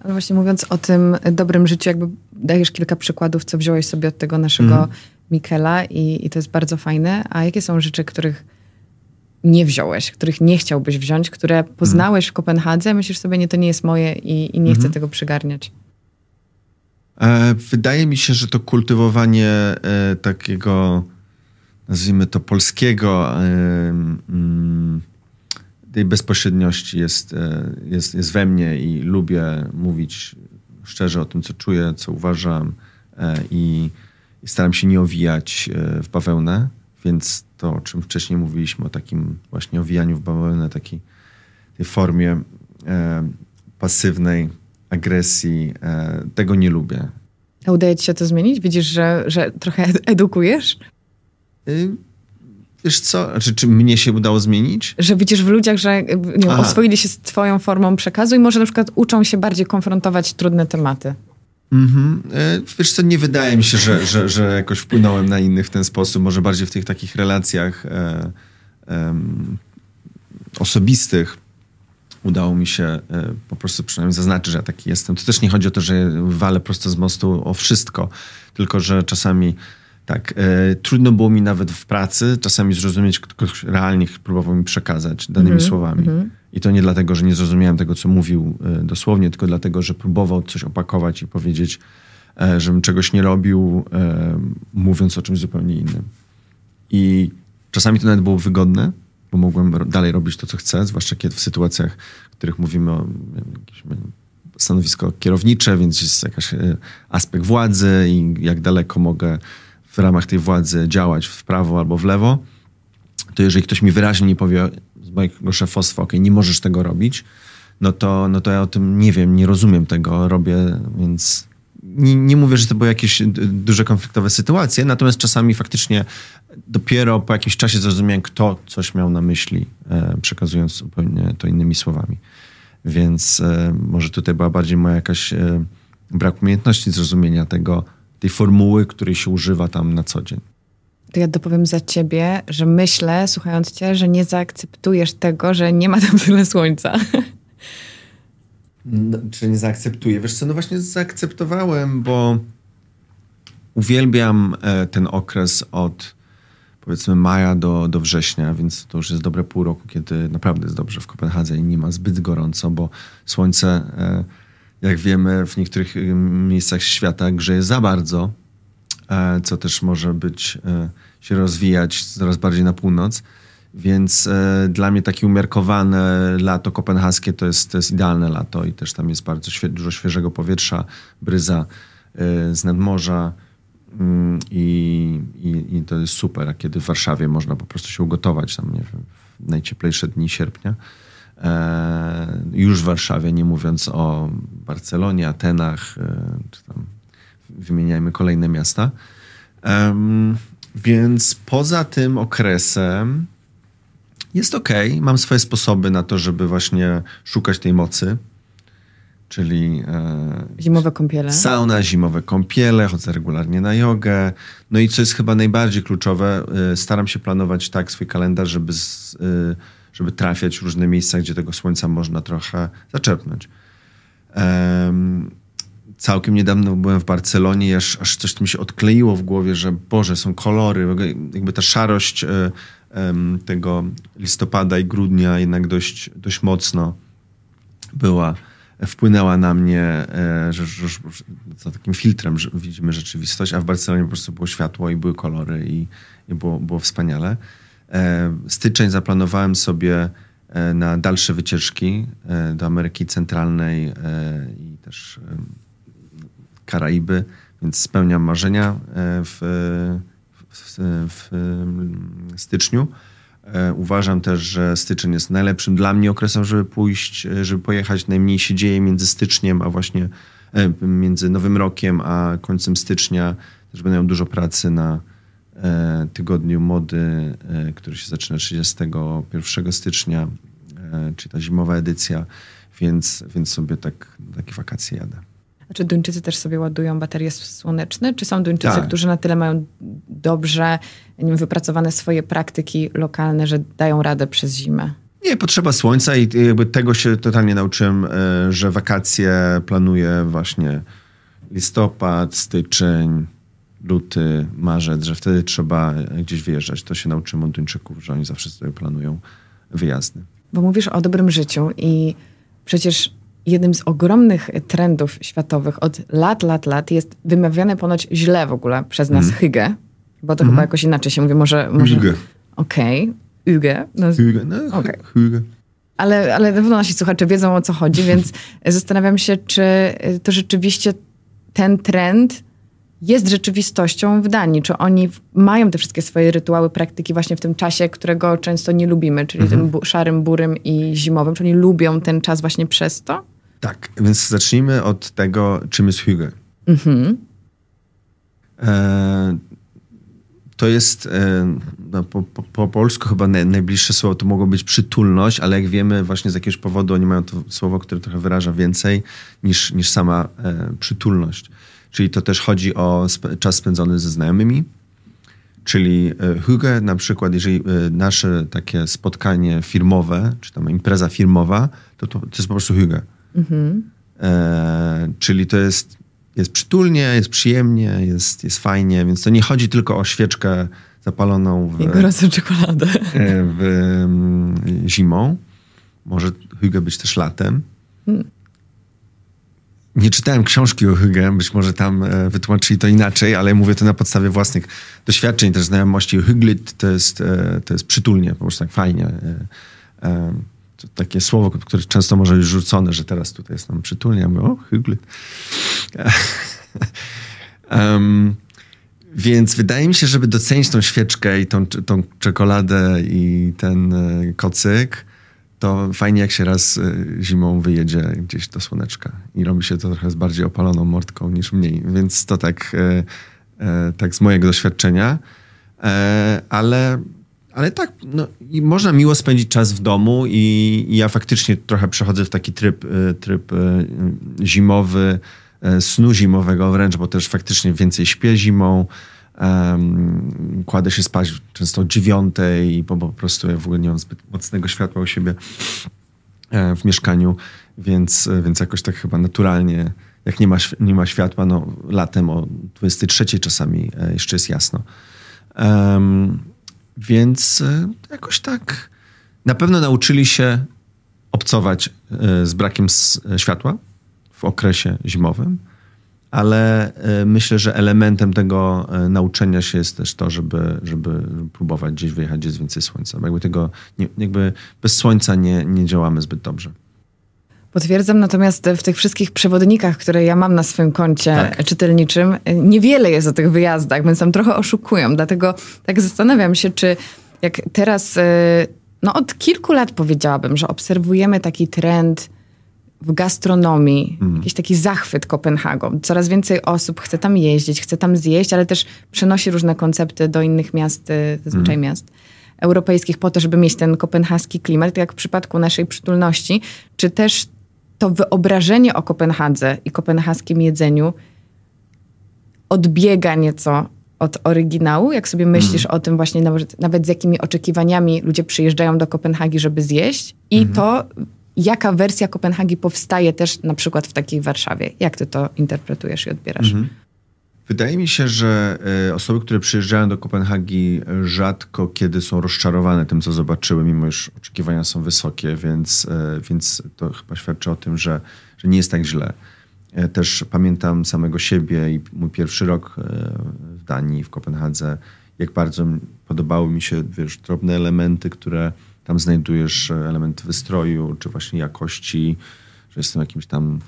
Ale właśnie mówiąc o tym dobrym życiu, jakby dajesz kilka przykładów, co wziąłeś sobie od tego naszego mm. Mikela i, i to jest bardzo fajne. A jakie są rzeczy, których nie wziąłeś, których nie chciałbyś wziąć, które mhm. poznałeś w Kopenhadze, myślisz sobie, nie, to nie jest moje i, i nie chcę mhm. tego przygarniać? E, wydaje mi się, że to kultywowanie e, takiego, nazwijmy to, polskiego. Mm, tej bezpośredniości jest, e, jest, jest we mnie i lubię mówić szczerze o tym, co czuję, co uważam e, i, i staram się nie owijać e, w bawełnę, więc to, o czym wcześniej mówiliśmy, o takim właśnie owijaniu w bawełnę, takiej tej formie pasywnej agresji, tego nie lubię. A udaje ci się to zmienić? Widzisz, że, że trochę edukujesz? Y, Wiesz co, czy, znaczy, czy mnie się udało zmienić? Że widzisz w ludziach, że nie, oswoili się z twoją formą przekazu i może na przykład uczą się bardziej konfrontować trudne tematy. Mhm. E, wiesz co, nie wydaje mi się, że, że, że jakoś wpłynąłem na innych w ten sposób, może bardziej w tych takich relacjach e, e, osobistych udało mi się e, po prostu przynajmniej zaznaczyć, że ja taki jestem. To też nie chodzi o to, że walę prosto z mostu o wszystko, tylko że czasami tak, e, trudno było mi nawet w pracy czasami zrozumieć, kto realnie próbował mi przekazać danymi mm -hmm, słowami. Mm -hmm. I to nie dlatego, że nie zrozumiałem tego, co mówił e, dosłownie, tylko dlatego, że próbował coś opakować i powiedzieć, e, żebym czegoś nie robił, e, mówiąc o czymś zupełnie innym. I czasami to nawet było wygodne, bo mogłem ro dalej robić to, co chcę, zwłaszcza kiedy w sytuacjach, w których mówimy o jakimś stanowisko kierownicze, więc jest jakiś e, aspekt władzy i jak daleko mogę w ramach tej władzy działać w prawo albo w lewo, to jeżeli ktoś mi wyraźnie nie powie z mojego szefostwa, ok, nie możesz tego robić, no to, no to ja o tym nie wiem, nie rozumiem tego, robię, więc nie, nie mówię, że to były jakieś duże konfliktowe sytuacje, natomiast czasami faktycznie dopiero po jakimś czasie zrozumiałem, kto coś miał na myśli, e, przekazując zupełnie to innymi słowami. Więc e, może tutaj była bardziej moja jakaś e, brak umiejętności zrozumienia tego, tej formuły, której się używa tam na co dzień. To ja dopowiem za ciebie, że myślę, słuchając cię, że nie zaakceptujesz tego, że nie ma tam tyle słońca. No, czy nie zaakceptuję? Wiesz co, no właśnie zaakceptowałem, bo uwielbiam e, ten okres od powiedzmy maja do, do września, więc to już jest dobre pół roku, kiedy naprawdę jest dobrze w Kopenhadze i nie ma zbyt gorąco, bo słońce e, jak wiemy, w niektórych y, miejscach świata grzeje za bardzo, e, co też może być, e, się rozwijać coraz bardziej na północ. Więc e, dla mnie takie umiarkowane lato kopenhaskie to jest, to jest idealne lato i też tam jest bardzo świe dużo świeżego powietrza, bryza z nadmorza. Mm, I, i, I, to jest super, a kiedy w Warszawie można po prostu się ugotować, tam nie wiem, w najcieplejsze dni sierpnia. E, już w Warszawie, nie mówiąc o Barcelonie, Atenach, e, czy tam wymieniajmy kolejne miasta. Więc poza tym okresem jest ok. Mam swoje sposoby na to, żeby właśnie szukać tej mocy. Czyli e, zimowe kąpiele. Sauna, zimowe kąpiele, chodzę regularnie na jogę. No i co jest chyba najbardziej kluczowe, staram się planować tak swój kalendarz, żeby z, żeby trafiać w różne miejsca, gdzie tego słońca można trochę zaczerpnąć. Um, całkiem niedawno byłem w Barcelonie aż, aż coś mi się odkleiło w głowie, że Boże, są kolory, jakby ta szarość e, tego listopada i grudnia jednak dość, dość mocno była, wpłynęła na mnie, e, że, za takim filtrem że widzimy rzeczywistość, a w Barcelonie po prostu było światło i były kolory i, i było, było wspaniale. E, styczeń zaplanowałem sobie e, na dalsze wycieczki e, do Ameryki Centralnej i też Karaiby, więc spełniam marzenia w, w, w, styczniu. Uważam też, że styczeń jest najlepszym dla mnie okresem, żeby pójść, żeby pojechać. Najmniej się dzieje między styczniem, a właśnie między Nowym Rokiem a końcem stycznia. Też będę miał dużo pracy na, E, tygodniu Mody, e, który się zaczyna 31 stycznia, e, czyli ta zimowa edycja, więc, więc sobie tak takie wakacje jadę. A czy Duńczycy też sobie ładują baterie słoneczne? Czy są Duńczycy, tak. którzy na tyle mają dobrze wiem, wypracowane swoje praktyki lokalne, że dają radę przez zimę? Nie, potrzeba słońca i jakby tego się totalnie nauczyłem, że wakacje planuję właśnie listopad, styczeń, luty, marzec, że wtedy trzeba gdzieś wyjeżdżać. To się nauczy Montuńczyków, że oni zawsze sobie planują wyjazdy. Bo mówisz o dobrym życiu i przecież jednym z ogromnych trendów światowych od lat, lat, lat jest wymawiane ponoć źle w ogóle przez nas mm. hygge, bo to mm. chyba mhm. jakoś inaczej się mówi, może... może... Hygge. Okej, okay. hygge. No, hygge, no, okay. hygge. Ale, ale na pewno nasi słuchacze wiedzą o co chodzi, więc zastanawiam się, czy to rzeczywiście ten trend jest rzeczywistością w Danii? Czy oni mają te wszystkie swoje rytuały, praktyki właśnie w tym czasie, którego często nie lubimy, czyli mhm. tym bu szarym, burym i zimowym? Czy oni lubią ten czas właśnie przez to? Tak, więc zacznijmy od tego, czym jest hygge. Mhm. E, to jest e, no, po, po, po, polsku chyba naj, najbliższe słowo to mogło być przytulność, ale jak wiemy, właśnie z jakiegoś powodu oni mają to słowo, które trochę wyraża więcej niż, niż sama e, przytulność. Czyli to też chodzi o sp- czas spędzony ze znajomymi, czyli hygge, na przykład jeżeli e, nasze takie spotkanie firmowe, czy tam impreza firmowa, to to, to jest po prostu hygge. Mhm. E, czyli to jest, jest przytulnie, jest przyjemnie, jest, jest fajnie, więc to nie chodzi tylko o świeczkę zapaloną w... gorącą czekoladę. E, w, w, mm, zimą. Może hygge być też latem. Mhm nie czytałem książki o Hygge, być może tam e, wytłumaczyli to inaczej, ale mówię to na podstawie własnych doświadczeń, też znajomości. Hyglit to jest, e, to jest przytulnie, po prostu tak fajnie. E, to takie słowo, które często może już rzucone, że teraz tutaj jest nam przytulnie. Ja mówię, o, Hyglit. um, więc wydaje mi się, żeby docenić tą świeczkę i tą, tą czekoladę i ten kocyk, to fajnie jak się raz y, zimą wyjedzie gdzieś do słoneczka i robi się to trochę z bardziej opaloną mordką niż mniej. Więc to tak, y, y, tak z mojego doświadczenia. E, ale, ale tak, no, i można miło spędzić czas w domu i, i ja faktycznie trochę przechodzę w taki tryb, tryb zimowy, snu zimowego wręcz, bo też faktycznie więcej śpię zimą. Um, kładę się spać często o dziewiątej, bo po prostu ja w ogóle nie mam zbyt mocnego światła u siebie e, w mieszkaniu, więc, więc jakoś tak chyba naturalnie, jak nie ma, nie ma światła, no latem o 23 czasami e, jeszcze jest jasno. Um, więc e, jakoś tak na pewno nauczyli się obcować z brakiem światła w okresie zimowym ale y, myślę, że elementem tego y, nauczenia się jest też to, żeby, żeby próbować gdzieś wyjechać, gdzie jest więcej słońca. Jakby, tego, nie, jakby bez słońca nie, nie działamy zbyt dobrze. Potwierdzam, natomiast w tych wszystkich przewodnikach, które ja mam na swoim koncie tak. czytelniczym, y, niewiele jest o tych wyjazdach, więc tam trochę oszukują. Dlatego tak zastanawiam się, czy jak teraz, no od kilku lat powiedziałabym, że obserwujemy taki trend w gastronomii, mm. jakiś taki zachwyt Kopenhagą. Coraz więcej osób chce tam jeździć, chce tam zjeść, ale też przenosi różne koncepty do innych miast, y, zazwyczaj mm. miast europejskich, po to, żeby mieć ten kopenhaski klimat, tak jak w przypadku naszej przytulności, czy też to wyobrażenie o Kopenhadze i kopenhaskim jedzeniu odbiega nieco od oryginału, jak sobie mhm. myślisz mm. o tym właśnie nawet, nawet, z jakimi oczekiwaniami ludzie przyjeżdżają do Kopenhagi, żeby zjeść i mm. to jaka wersja Kopenhagi powstaje też na przykład w takiej Warszawie? Jak ty to interpretujesz i odbierasz? Mhm. Wydaje mi się, że e, osoby, które przyjeżdżają do Kopenhagi, rzadko kiedy są rozczarowane tym, co zobaczyły, mimo iż oczekiwania są wysokie, więc, e, więc to chyba świadczy o tym, że, że nie jest tak źle. E, też pamiętam samego siebie i mój pierwszy rok w Danii, w Kopenhadze, jak bardzo podobały mi się wiesz, drobne elementy, które tam znajdujesz e, element wystroju, czy właśnie jakości, że jestem jakimś tam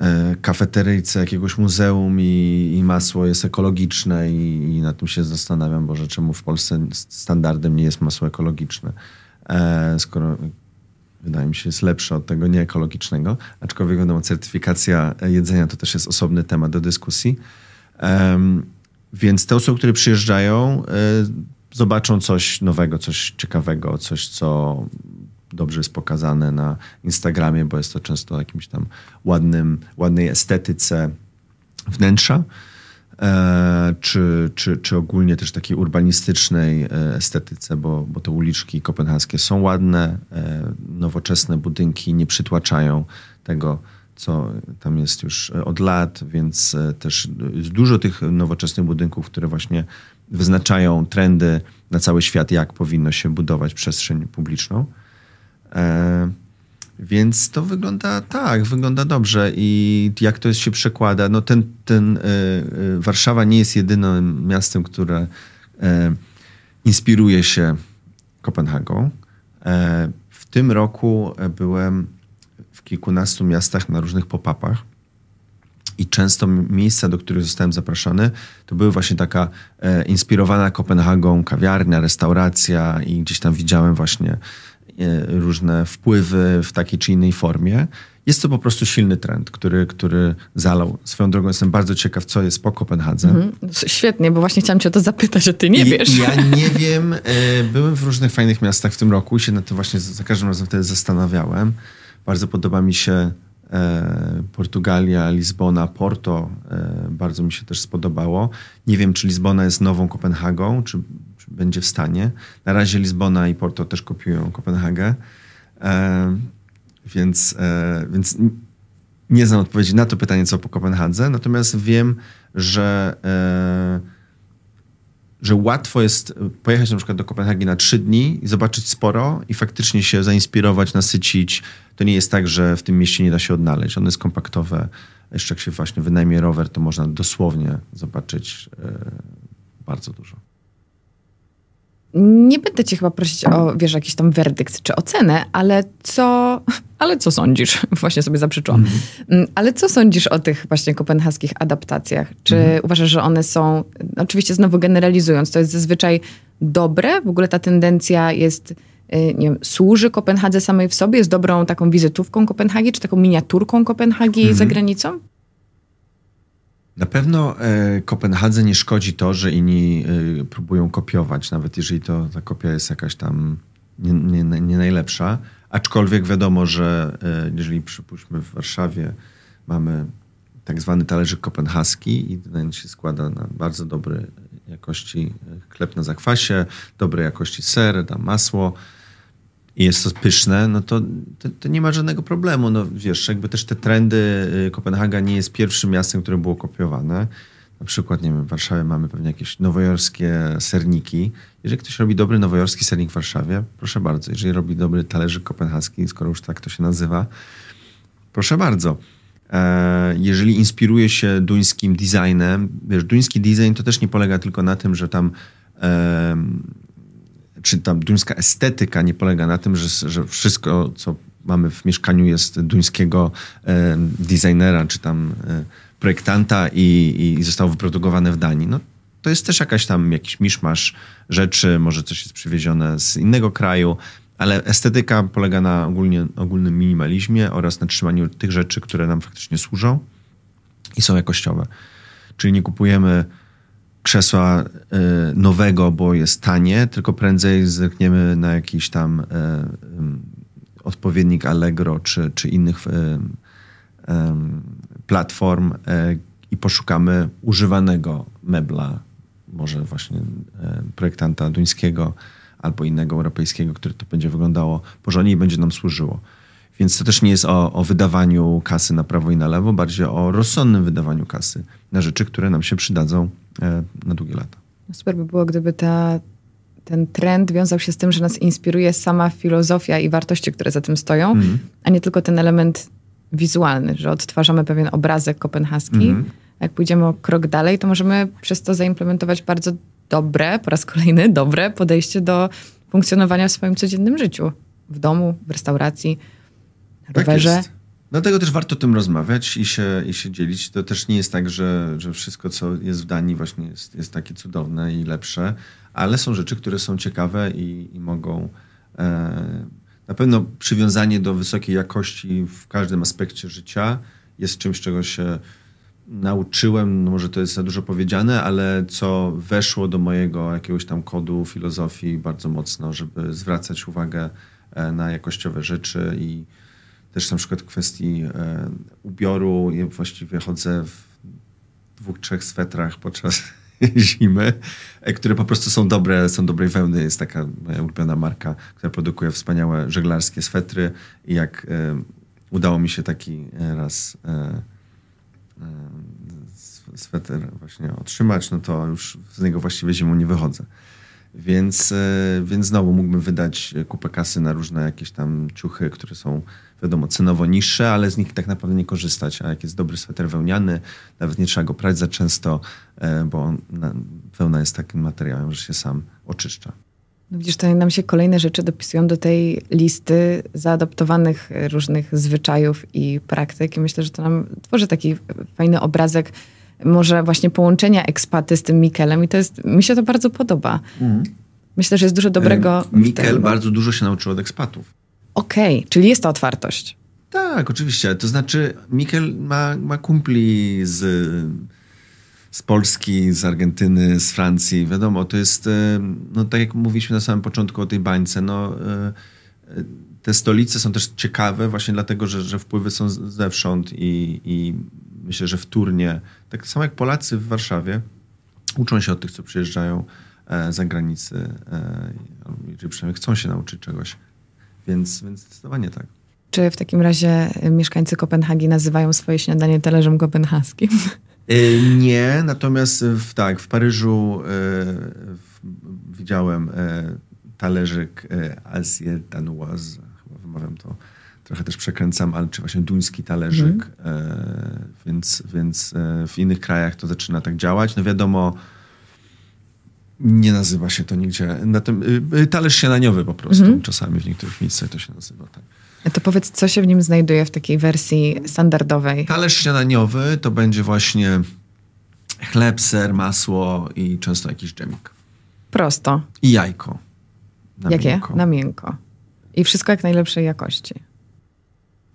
e, kafeteryjce jakiegoś muzeum i, i, masło jest ekologiczne i, i na tym się zastanawiam, bo czemu w Polsce standardem nie jest masło ekologiczne, e, skoro wydaje mi się jest lepsze od tego nieekologicznego, aczkolwiek wiadomo, certyfikacja jedzenia to też jest osobny temat do dyskusji. E, więc te osoby, które przyjeżdżają, e, zobaczą coś nowego, coś ciekawego, coś, co dobrze jest pokazane na Instagramie, bo jest to często jakimś tam ładnym, ładnej estetyce wnętrza, e, czy, czy, czy ogólnie też takiej urbanistycznej e, estetyce, bo, bo te uliczki kopenhaskie są ładne, e, nowoczesne budynki nie przytłaczają tego, co tam jest już od lat, więc też jest dużo tych nowoczesnych budynków, które właśnie wyznaczają trendy na cały świat, jak powinno się budować przestrzeń publiczną. E, więc to wygląda tak, wygląda dobrze. I jak to się przekłada? No ten, ten, e, e, Warszawa nie jest jedynym miastem, które e, inspiruje się Kopenhagą. w tym roku byłem w kilkunastu miastach na różnych pop-upach i często miejsca, do których zostałem zapraszany, to były właśnie taka e, inspirowana Kopenhagą kawiarnia, restauracja i gdzieś tam widziałem właśnie e, różne wpływy w takiej czy innej formie. Jest to po prostu silny trend, który, który zalał. Swoją drogą jestem bardzo ciekaw, co jest po Kopenhadze. Mhm. Świetnie, bo właśnie chciałam cię o to zapytać, że ty nie I, wiesz. Ja nie wiem. E, byłem w różnych fajnych miastach w tym roku i się na to właśnie za każdym razem wtedy zastanawiałem. Bardzo podoba mi się E, Portugalia, Lizbona, Porto e, bardzo mi się też spodobało. Nie wiem, czy Lizbona jest nową Kopenhagą, czy, czy będzie w stanie. Na razie Lizbona i Porto też kopiują Kopenhagę. E, więc, więc nie znam odpowiedzi na to pytanie, co po Kopenhadze. Natomiast wiem, że że łatwo jest e, pojechać na przykład do Kopenhagi na trzy dni i zobaczyć sporo i faktycznie się zainspirować, nasycić. To nie jest tak, że w tym mieście nie da się odnaleźć. Ono jest kompaktowe. Jeszcze jak się właśnie wynajmie rower, to można dosłownie zobaczyć e, bardzo dużo. Nie będę cię chyba prosić o, wiesz, jakiś tam werdykt czy ocenę, ale co, ale co sądzisz? Właśnie sobie zaprzeczyłam. Mhm. Mm, ale co sądzisz o tych właśnie kopenhaskich adaptacjach? Czy mhm. uważasz, że one są, oczywiście znowu generalizując, to jest zazwyczaj dobre? W ogóle ta tendencja jest, y, nie wiem, służy Kopenhadze samej w sobie? Jest dobrą taką wizytówką Kopenhagi, czy taką miniaturką Kopenhagi mhm. za granicą? Na pewno e, Kopenhadze nie szkodzi to, że inni e, próbują kopiować, nawet jeżeli to, ta kopia jest jakaś tam nie, nie, nie najlepsza. Aczkolwiek wiadomo, że e, jeżeli przypuśćmy w Warszawie mamy tak zwany talerzyk kopenhaski i ten się składa na bardzo dobry jakości chleb na zakwasie, dobrej jakości ser, tam masło, i jest to pyszne, no to, to, to, nie ma żadnego problemu. No wiesz, jakby też te trendy, y, Kopenhaga nie jest pierwszym miastem, które było kopiowane. Na przykład, nie wiem, w Warszawie mamy pewnie jakieś nowojorskie serniki. Jeżeli ktoś robi dobry nowojorski sernik w Warszawie, proszę bardzo. Jeżeli robi dobry talerzyk kopenhaski, skoro już tak to się nazywa, proszę bardzo. E, jeżeli inspiruje się duńskim designem, wiesz, duński design to też nie polega tylko na tym, że tam czy ta duńska estetyka nie polega na tym, że, że wszystko, co mamy w mieszkaniu jest duńskiego e, designera, czy tam e, projektanta i, i zostało wyprodukowane w Danii. No, to jest też jakaś tam jakiś miszmasz rzeczy, może coś jest przywiezione z innego kraju, ale estetyka polega na ogólnie, ogólnym minimalizmie oraz na trzymaniu tych rzeczy, które nam faktycznie służą i są jakościowe. Czyli nie kupujemy krzesła e, nowego, bo jest tanie, tylko prędzej zerkniemy na jakiś tam e, odpowiednik Allegro czy, czy innych e, platform i poszukamy używanego mebla, może właśnie projektanta duńskiego albo innego europejskiego, który to będzie wyglądało porządnie i będzie nam służyło. Więc to też nie jest o, o, wydawaniu kasy na prawo i na lewo, bardziej o rozsądnym wydawaniu kasy na rzeczy, które nam się przydadzą E, na długie lata. No super by było, gdyby ta, ten trend wiązał się z tym, że nas inspiruje sama filozofia i wartości, które za tym stoją, mm. a nie tylko ten element wizualny, że odtwarzamy pewien obrazek kopenhaski. Mm. Jak pójdziemy o krok dalej, to możemy przez to zaimplementować bardzo dobre, po raz kolejny dobre podejście do funkcjonowania w swoim codziennym życiu. W domu, w restauracji, na tak Jest. Dlatego też warto o tym rozmawiać i się, i się dzielić. To też nie jest tak, że, że wszystko, co jest w Danii, właśnie jest, jest takie cudowne i lepsze, ale są rzeczy, które są ciekawe i, i mogą. E, na pewno przywiązanie do wysokiej jakości w każdym aspekcie życia jest czymś, czego się nauczyłem. No może to jest za dużo powiedziane, ale co weszło do mojego jakiegoś tam kodu filozofii bardzo mocno, żeby zwracać uwagę e, na jakościowe rzeczy i też na przykład kwestii e, ubioru. Ja właściwie chodzę w dwóch, trzech swetrach podczas zimy, e, które po prostu są dobre, są dobrej wełny. Jest taka moja ulubiona marka, która produkuje wspaniałe żeglarskie swetry i jak e, udało mi się taki e, raz e, e sweter właśnie otrzymać, no to już z niego właściwie zimą nie wychodzę. Więc, e, więc znowu mógłbym wydać kupę kasy na różne jakieś tam ciuchy, które są wiadomo cenowo niższe, ale z nich tak naprawdę nie korzystać. A jak jest dobry sweter wełniany, nawet nie trzeba go prać za często, e, bo wełna jest takim materiałem, że się sam oczyszcza. No widzisz, to nam się kolejne rzeczy dopisują do tej listy zaadoptowanych różnych zwyczajów i praktyk. I myślę, że to nam tworzy taki fajny obrazek może właśnie połączenia ekspaty z tym Mikelem i to jest, mi się to bardzo podoba. Mm. Myślę, że jest dużo e, dobrego. E, Mikel bardzo dużo się nauczył od ekspatów. Okej, okay, czyli jest ta otwartość. Tak, oczywiście. To znaczy Mikel ma, ma kumpli z, z Polski, z Argentyny, z Francji. Wiadomo, to jest, e, no tak jak mówiliśmy na samym początku o tej bańce, no e, te stolice są też ciekawe właśnie dlatego, że, że wpływy są zewsząd i, i myślę, że wtórnie, tak samo jak Polacy w Warszawie, uczą się od tych, co przyjeżdżają e, za granicę, e, czy przynajmniej chcą się nauczyć czegoś. Więc, więc zdecydowanie tak. Czy w takim razie mieszkańcy Kopenhagi nazywają swoje śniadanie talerzem kopenhaskim? E, nie, natomiast w, tak, w Paryżu e, w, widziałem e, talerzyk Asier Danoise, chyba wymawiam to, trochę też przekręcam, ale czy właśnie duński talerzyk, mm. e, więc, więc e, w innych krajach to zaczyna tak działać. No wiadomo, nie nazywa się to nigdzie. Na tym, y, y talerz śniadaniowy po prostu. Mm. Czasami w niektórych miejscach to się nazywa tak. A to powiedz, co się w nim znajduje w takiej wersji standardowej? Talerz śniadaniowy to będzie właśnie chleb, ser, masło i często jakiś dżemik. Prosto. I jajko. Na Jakie? Miękko. Na miękko. I wszystko jak najlepszej jakości.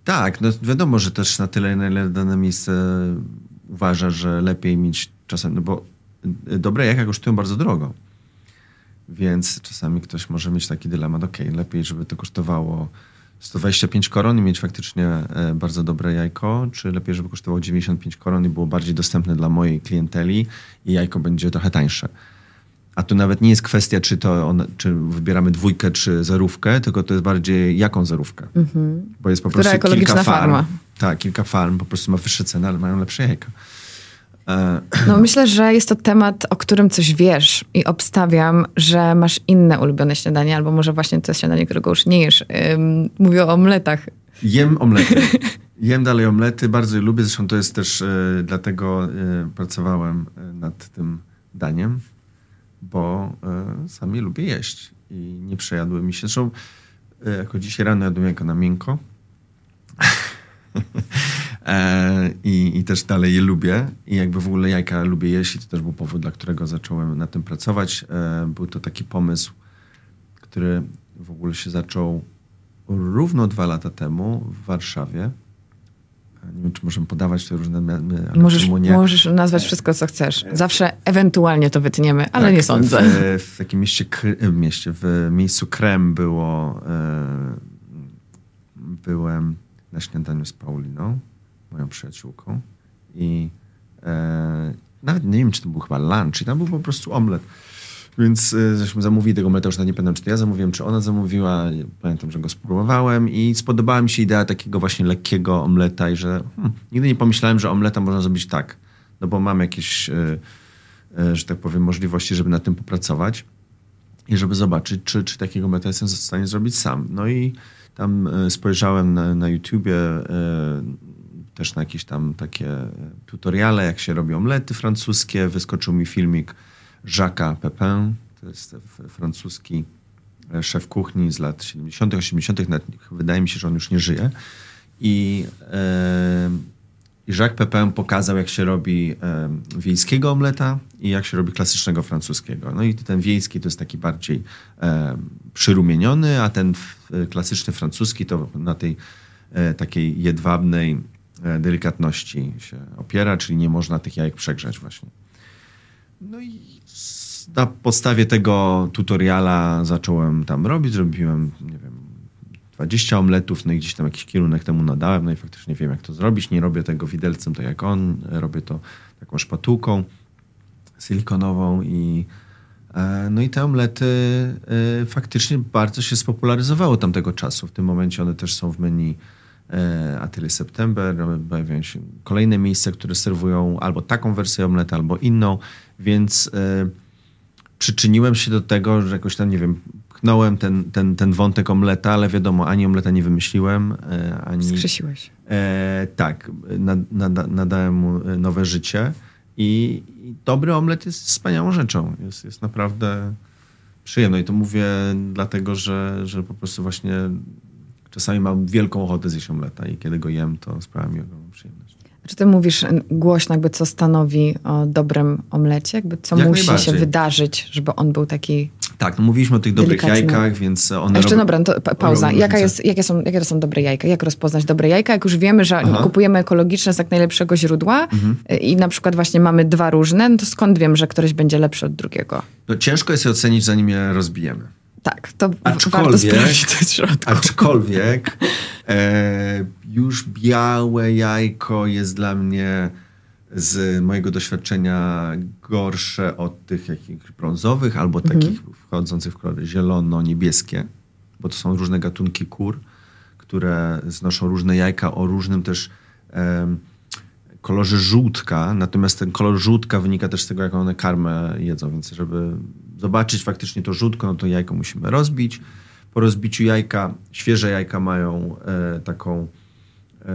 Tak, no wiadomo, że też na tyle, na ile dane miejsce uważa, że lepiej mieć czasem, no bo dobre jajka kosztują bardzo drogo. Więc czasami ktoś może mieć taki dylemat, ok, lepiej, żeby to kosztowało 125 koron i mieć faktycznie e, bardzo dobre jajko, czy lepiej, żeby kosztowało 95 koron i było bardziej dostępne dla mojej klienteli i jajko będzie trochę tańsze. A tu nawet nie jest kwestia, czy to on, czy wybieramy dwójkę, czy zerówkę, tylko to jest bardziej jaką zerówkę. Mm-hmm. Bo jest po Która prostu ekologiczna kilka farm. Farma. Tak, kilka farm po prostu ma wyższe ceny, ale mają lepsze jajka. E, no, no, myślę, że jest to temat, o którym coś wiesz i obstawiam, że masz inne ulubione śniadanie, albo może właśnie to śniadanie, którego już nie jesz. Ym, mówię o omletach. Jem omlety. Jem dalej omlety, bardzo je lubię, zresztą to jest też, y, dlatego y, pracowałem e, nad tym daniem bo e, sami lubię jeść i nie przejadły mi się. Zresztą e, jako dzisiaj rano jadłem jako na miękko e, I, I, też dalej je lubię i jakby w ogóle jajka lubię jeść i to też był powód, dla którego zacząłem na tym pracować. Był to taki pomysł, który w ogóle się zaczął równo dwa lata temu w Warszawie nie wiem, czy możemy podawać te różne... Możesz, możesz nazwać wszystko, co chcesz. E, Zawsze ewentualnie to wytniemy, ale tak, nie sądzę. W, w takim mieście, w e, mieście, w miejscu Krem było... E, byłem na śniadaniu z Pauliną, moją przyjaciółką i nawet nie wiem, czy to był chyba lunch i tam był po prostu omlet. Więc zresztą y, zamówili tego Mateusza, nie pamiętam czy to ja zamówiłem, czy ona zamówiła, pamiętam, że go spróbowałem i spodobała mi się idea takiego właśnie lekkiego omleta i że hmm, nigdy nie pomyślałem, że omleta można zrobić tak, no bo mam jakieś, y, y, że tak powiem, możliwości, żeby nad tym popracować i żeby zobaczyć, czy, czy takiego omleta jestem w stanie zrobić sam. No i tam spojrzałem na, na YouTubie też na jakieś tam takie tutoriale, jak się robi omlety francuskie, wyskoczył mi filmik Jacques'a Pepin, to jest francuski e, szef kuchni z lat 70., 80., wydaje mi się, że on już nie żyje. I yy, Jacques Pepin pokazał, jak się robi yy, wiejskiego omleta i jak się robi klasycznego francuskiego. No i ten wiejski to jest taki bardziej przyrumieniony, a ten klasyczny francuski to na tej takiej jedwabnej delikatności się opiera, czyli nie można tych jajek przegrzać właśnie. No i na podstawie tego tutoriala zacząłem tam robić, zrobiłem, nie wiem, 20 omletów, no i gdzieś tam jakiś kierunek temu nadałem, no i faktycznie wiem, jak to zrobić. Nie robię tego widelcem, tak jak on, robię to taką szpatułką silikonową i e, no i te omlety e, faktycznie bardzo się spopularyzowały tamtego czasu. W tym momencie one też są w menu e, Ateli September, pojawiają się kolejne miejsca, które serwują albo taką wersję omlety, albo inną więc e, przyczyniłem się do tego, że jakoś tam, nie wiem, pchnąłem ten, ten, ten wątek omleta, ale wiadomo, ani omleta nie wymyśliłem, e, ani... Wskrzesiłeś. E, tak, nad, nad, nadałem mu nowe życie i, i, dobry omlet jest wspaniałą rzeczą. Jest, jest naprawdę przyjemno i to mówię dlatego, że, że po prostu właśnie czasami mam wielką ochotę zjeść omleta i kiedy go jem, to sprawia mi ogromną przyjemność. Czy ty mówisz głośno, jakby co stanowi o dobrym omlecie? Jakby co Jak musi się wydarzyć, żeby on był taki. Tak, no mówiliśmy o tych dobrych jajkach, więc one. A jeszcze dobra, no pauza. Jaka jest, jakie, są, jakie to są dobre jajka? Jak rozpoznać dobre jajka? Jak już wiemy, że Aha. kupujemy ekologiczne z jak najlepszego źródła mhm. i na przykład właśnie mamy dwa różne, no to skąd wiem, że któreś będzie lepszy od drugiego? No ciężko jest je ocenić, zanim je rozbijemy. Tak, to aczkolwiek, warto Aczkolwiek e, już białe jajko jest dla mnie z mojego doświadczenia gorsze od tych jakichś brązowych albo mhm. takich wchodzących w kolory zielono-niebieskie, bo to są różne gatunki kur, które znoszą różne jajka o różnym też... E, kolorze żółtka, natomiast ten kolor żółtka wynika też z tego, jaką one karmę jedzą, więc żeby zobaczyć faktycznie to żółtko, no to jajko musimy rozbić. Po rozbiciu jajka, świeże jajka mają e, taką e,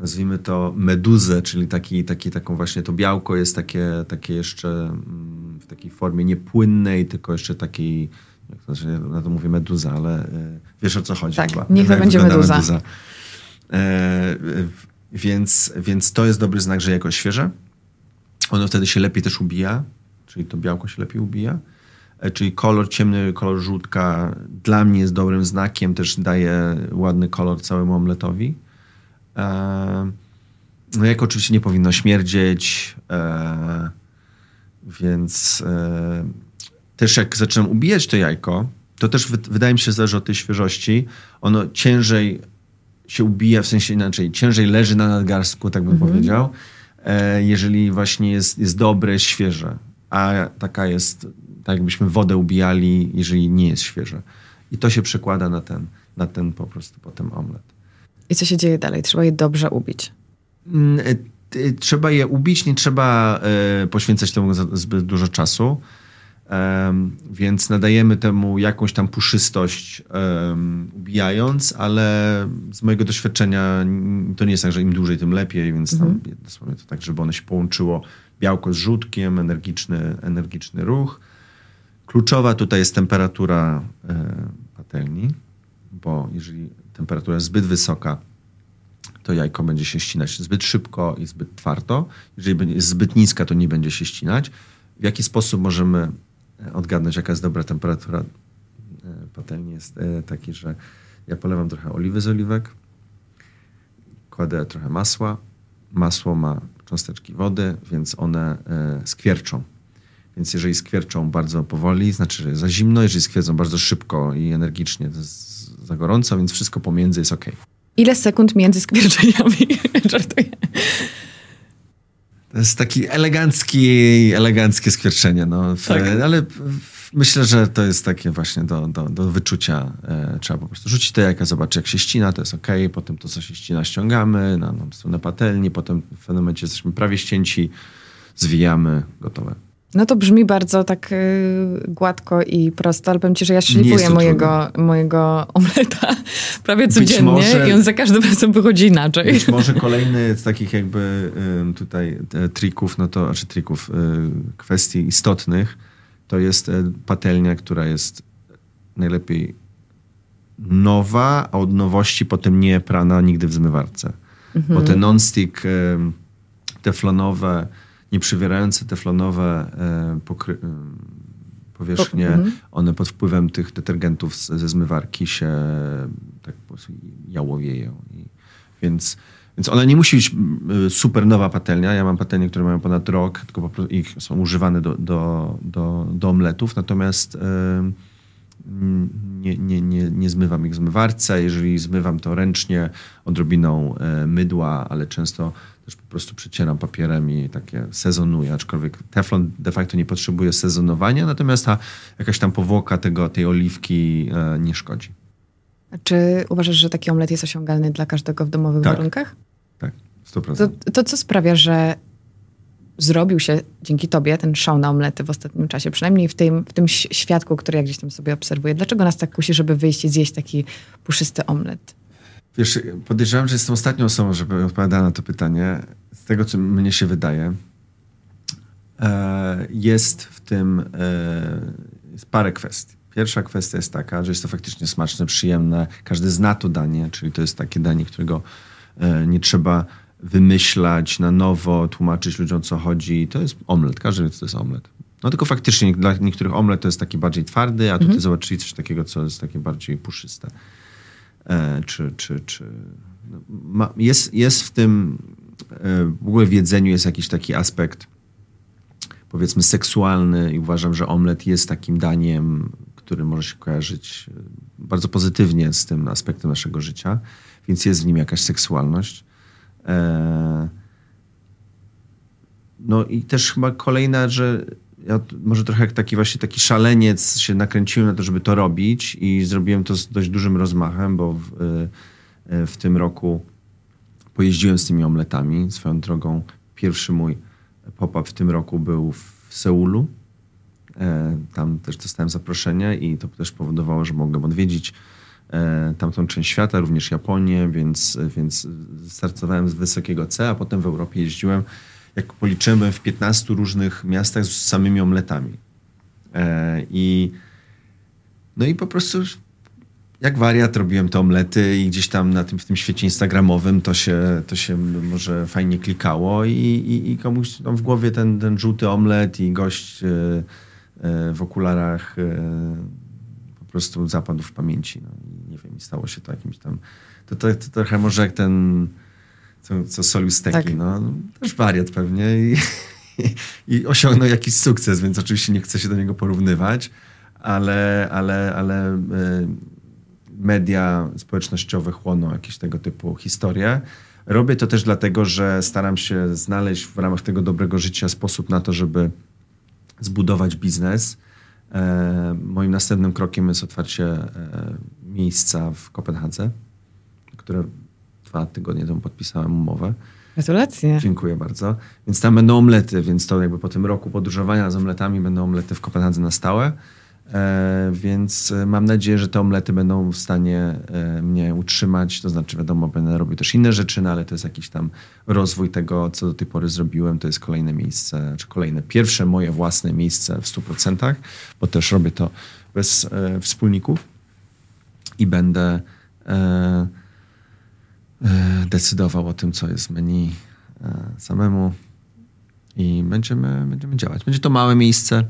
nazwijmy to meduzę, czyli taki, taki, taką właśnie to białko jest takie, takie jeszcze mm, w takiej formie niepłynnej, tylko jeszcze takiej, jak na to mówię meduza, ale e, wiesz o co chodzi tak, chyba. niech to będzie meduza. meduza. E, więc, więc to jest dobry znak, że jakoś świeże. Ono wtedy się lepiej też ubija, czyli to białko się lepiej ubija. E, czyli kolor ciemny, kolor żółtka dla mnie jest dobrym znakiem, też daje ładny kolor całemu omletowi. E, no jak oczywiście nie powinno śmierdzieć, e, więc też jak zaczynam ubijać to jajko, to też wydaje mi się zależy od tej świeżości. Ono ciężej się ubija, w sensie inaczej, ciężej leży na nadgarstku, tak bym mhm. powiedział, e, jeżeli właśnie jest, jest dobre, świeże. A taka jest, tak jakbyśmy wodę ubijali, jeżeli nie jest świeże. I to się przekłada na ten, na ten po prostu potem omlet. I co się dzieje dalej? Trzeba je dobrze ubić. Mm, e, e, trzeba je ubić, nie trzeba poświęcać temu zbyt dużo czasu. Więc nadajemy temu jakąś tam puszystość, ubijając, ale z mojego doświadczenia to nie jest tak, że im dłużej, tym lepiej, więc tam mhm. dosłownie to tak, żeby one się połączyło białko z żółtkiem, energiczny, energiczny ruch. Kluczowa tutaj jest temperatura e, patelni, bo jeżeli temperatura jest zbyt wysoka, to jajko będzie się ścinać zbyt szybko i zbyt twardo. Jeżeli jest zbyt niska, to nie będzie się ścinać. W jaki sposób możemy odgadnąć, jaka jest dobra temperatura e, patelni, jest e, taki, że ja polewam trochę oliwy z oliwek, kładę trochę masła. Masło ma cząsteczki wody, więc one e, skwierczą. Więc jeżeli skwierczą bardzo powoli, znaczy za zimno, jeżeli skwierczą bardzo szybko i energicznie, to jest za gorąco, więc wszystko pomiędzy jest ok. Ile sekund między skwierczeniami? Żartuję. To jest taki elegancki, eleganckie skwierczenie, no. tak. Ale myślę, że to jest takie właśnie do, do, do wyczucia. E, trzeba po prostu rzucić to jaka, zobaczyć jak się ścina, to jest ok, potem to co się ścina ściągamy na, no, na stronę patelni, potem w pewnym momencie jesteśmy prawie ścięci, zwijamy, gotowe. No to brzmi bardzo tak y, gładko i prosto, ale powiem ci, że ja szlifuję mojego, mojego omleta prawie codziennie może, i on za każdym razem wychodzi inaczej. Być może kolejny z takich jakby y, tutaj e, trików, no to, znaczy trików, y, kwestii istotnych, to jest e, patelnia, która jest najlepiej nowa, a od nowości potem nie prana nigdy w zmywarce. Mhm. Bo te non-stick teflonowe nieprzywierające teflonowe e, pokry... E, powierzchnie, mhm. one pod wpływem tych detergentów ze zmywarki się e, tak po prostu jałowieją. I, więc, więc ona nie musi być super nowa patelnia. Ja mam patelnie, które mają ponad rok, tylko po prostu ich są używane do, do, do, do omletów, natomiast... nie, nie, nie, nie zmywam ich w zmywarce. Jeżeli zmywam to ręcznie odrobiną mydła, ale często też po prostu przycieram papierem i takie sezonuję, aczkolwiek teflon de facto nie potrzebuje sezonowania, natomiast ta jakaś tam powłoka tego, tej oliwki e, nie szkodzi. A czy uważasz, że taki omlet jest osiągalny dla każdego w domowych tak. warunkach? Tak, 100%. To, to co sprawia, że zrobił się dzięki tobie ten show na omlety w ostatnim czasie, przynajmniej w tym, w tym świadku, który ja gdzieś tam sobie obserwuję. Dlaczego nas tak kusi, żeby wyjść i zjeść taki puszysty omlet? Wiesz, podejrzewam, że jestem ostatnią osobą, żeby odpowiadała na to pytanie. Z tego, co mnie się wydaje, e, jest w tym e, jest parę kwestii. Pierwsza kwestia jest taka, że jest to faktycznie smaczne, przyjemne. Każdy zna to danie, czyli to jest takie danie, którego e, nie trzeba wymyślać na nowo, tłumaczyć ludziom, o co chodzi. To jest omlet, każdy wie, co to jest omlet. No tylko faktycznie dla niektórych omlet to jest taki bardziej twardy, a tutaj mm -hmm. zobaczyli coś takiego, co jest takie bardziej puszyste. E, czy, czy, czy no, ma, jest, jest w tym, e, w ogóle w jedzeniu jest jakiś taki aspekt powiedzmy seksualny i uważam, że omlet jest takim daniem, który może się kojarzyć e, bardzo pozytywnie z tym aspektem naszego życia, więc jest w nim jakaś seksualność. No i też chyba kolejna, że ja może trochę jak taki właśnie taki szaleniec się nakręciłem na to, żeby to robić i zrobiłem to z dość dużym rozmachem, bo w, e, e, w tym roku pojeździłem z tymi omletami. Swoją drogą pierwszy mój pop-up w tym roku był w Seulu. E, tam też dostałem zaproszenie i to też powodowało, że mogłem odwiedzić tamtą część świata, również Japonię, więc, więc startowałem z wysokiego C, a potem w Europie jeździłem jak policzymy, w 15 różnych miastach z samymi omletami. E, I no i po prostu jak wariat robiłem te omlety i gdzieś tam na tym, w tym świecie instagramowym to się, to się może fajnie klikało i, i, i komuś tam w głowie ten, ten żółty omlet i gość e, e, w okularach po prostu zapadł w pamięci. No, i nie wiem, i stało się to jakimś tam... To, to, to trochę może jak ten co, co solił steki. Tak. No, też wariat pewnie i, i, i osiągnął jakiś sukces, więc oczywiście nie chcę się do niego porównywać, ale, ale, ale e, media społecznościowe chłoną jakieś tego typu historie. Robię to też dlatego, że staram się znaleźć w ramach tego dobrego życia sposób na to, żeby zbudować biznes. E, moim następnym krokiem jest otwarcie e, miejsca w Kopenhadze, które dwa tygodnie temu podpisałem umowę. Gratulacje. Dziękuję bardzo. Więc tam będą omlety, więc to jakby po tym roku podróżowania z omletami będą omlety w Kopenhadze na stałe. E, więc e, mam nadzieję, że te omlety będą w stanie e, mnie utrzymać. To znaczy, wiadomo, będę robił też inne rzeczy, no ale to jest jakiś tam rozwój tego, co do tej pory zrobiłem. To jest kolejne miejsce, czy kolejne pierwsze moje własne miejsce w 100%, bo też robię to bez e, wspólników i będę. E, E, decydował o tym, co jest menu e, samemu i będziemy, będziemy działać. Będzie to małe miejsce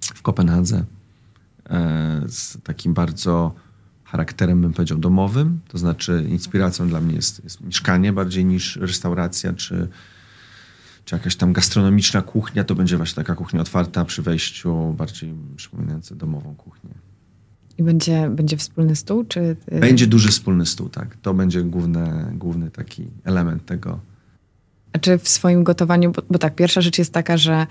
w Kopenhadze e, z takim bardzo charakterem, bym powiedział, domowym. To znaczy, inspiracją dla mnie jest, jest mieszkanie bardziej niż restauracja czy, czy jakaś tam gastronomiczna kuchnia. To będzie właśnie taka kuchnia otwarta przy wejściu, bardziej przypominająca domową kuchnię. I będzie, będzie wspólny stół? Czy... Y, będzie duży wspólny stół, tak. To będzie główny, główny taki element tego. A czy w swoim gotowaniu, bo, bo tak, pierwsza rzecz jest taka, że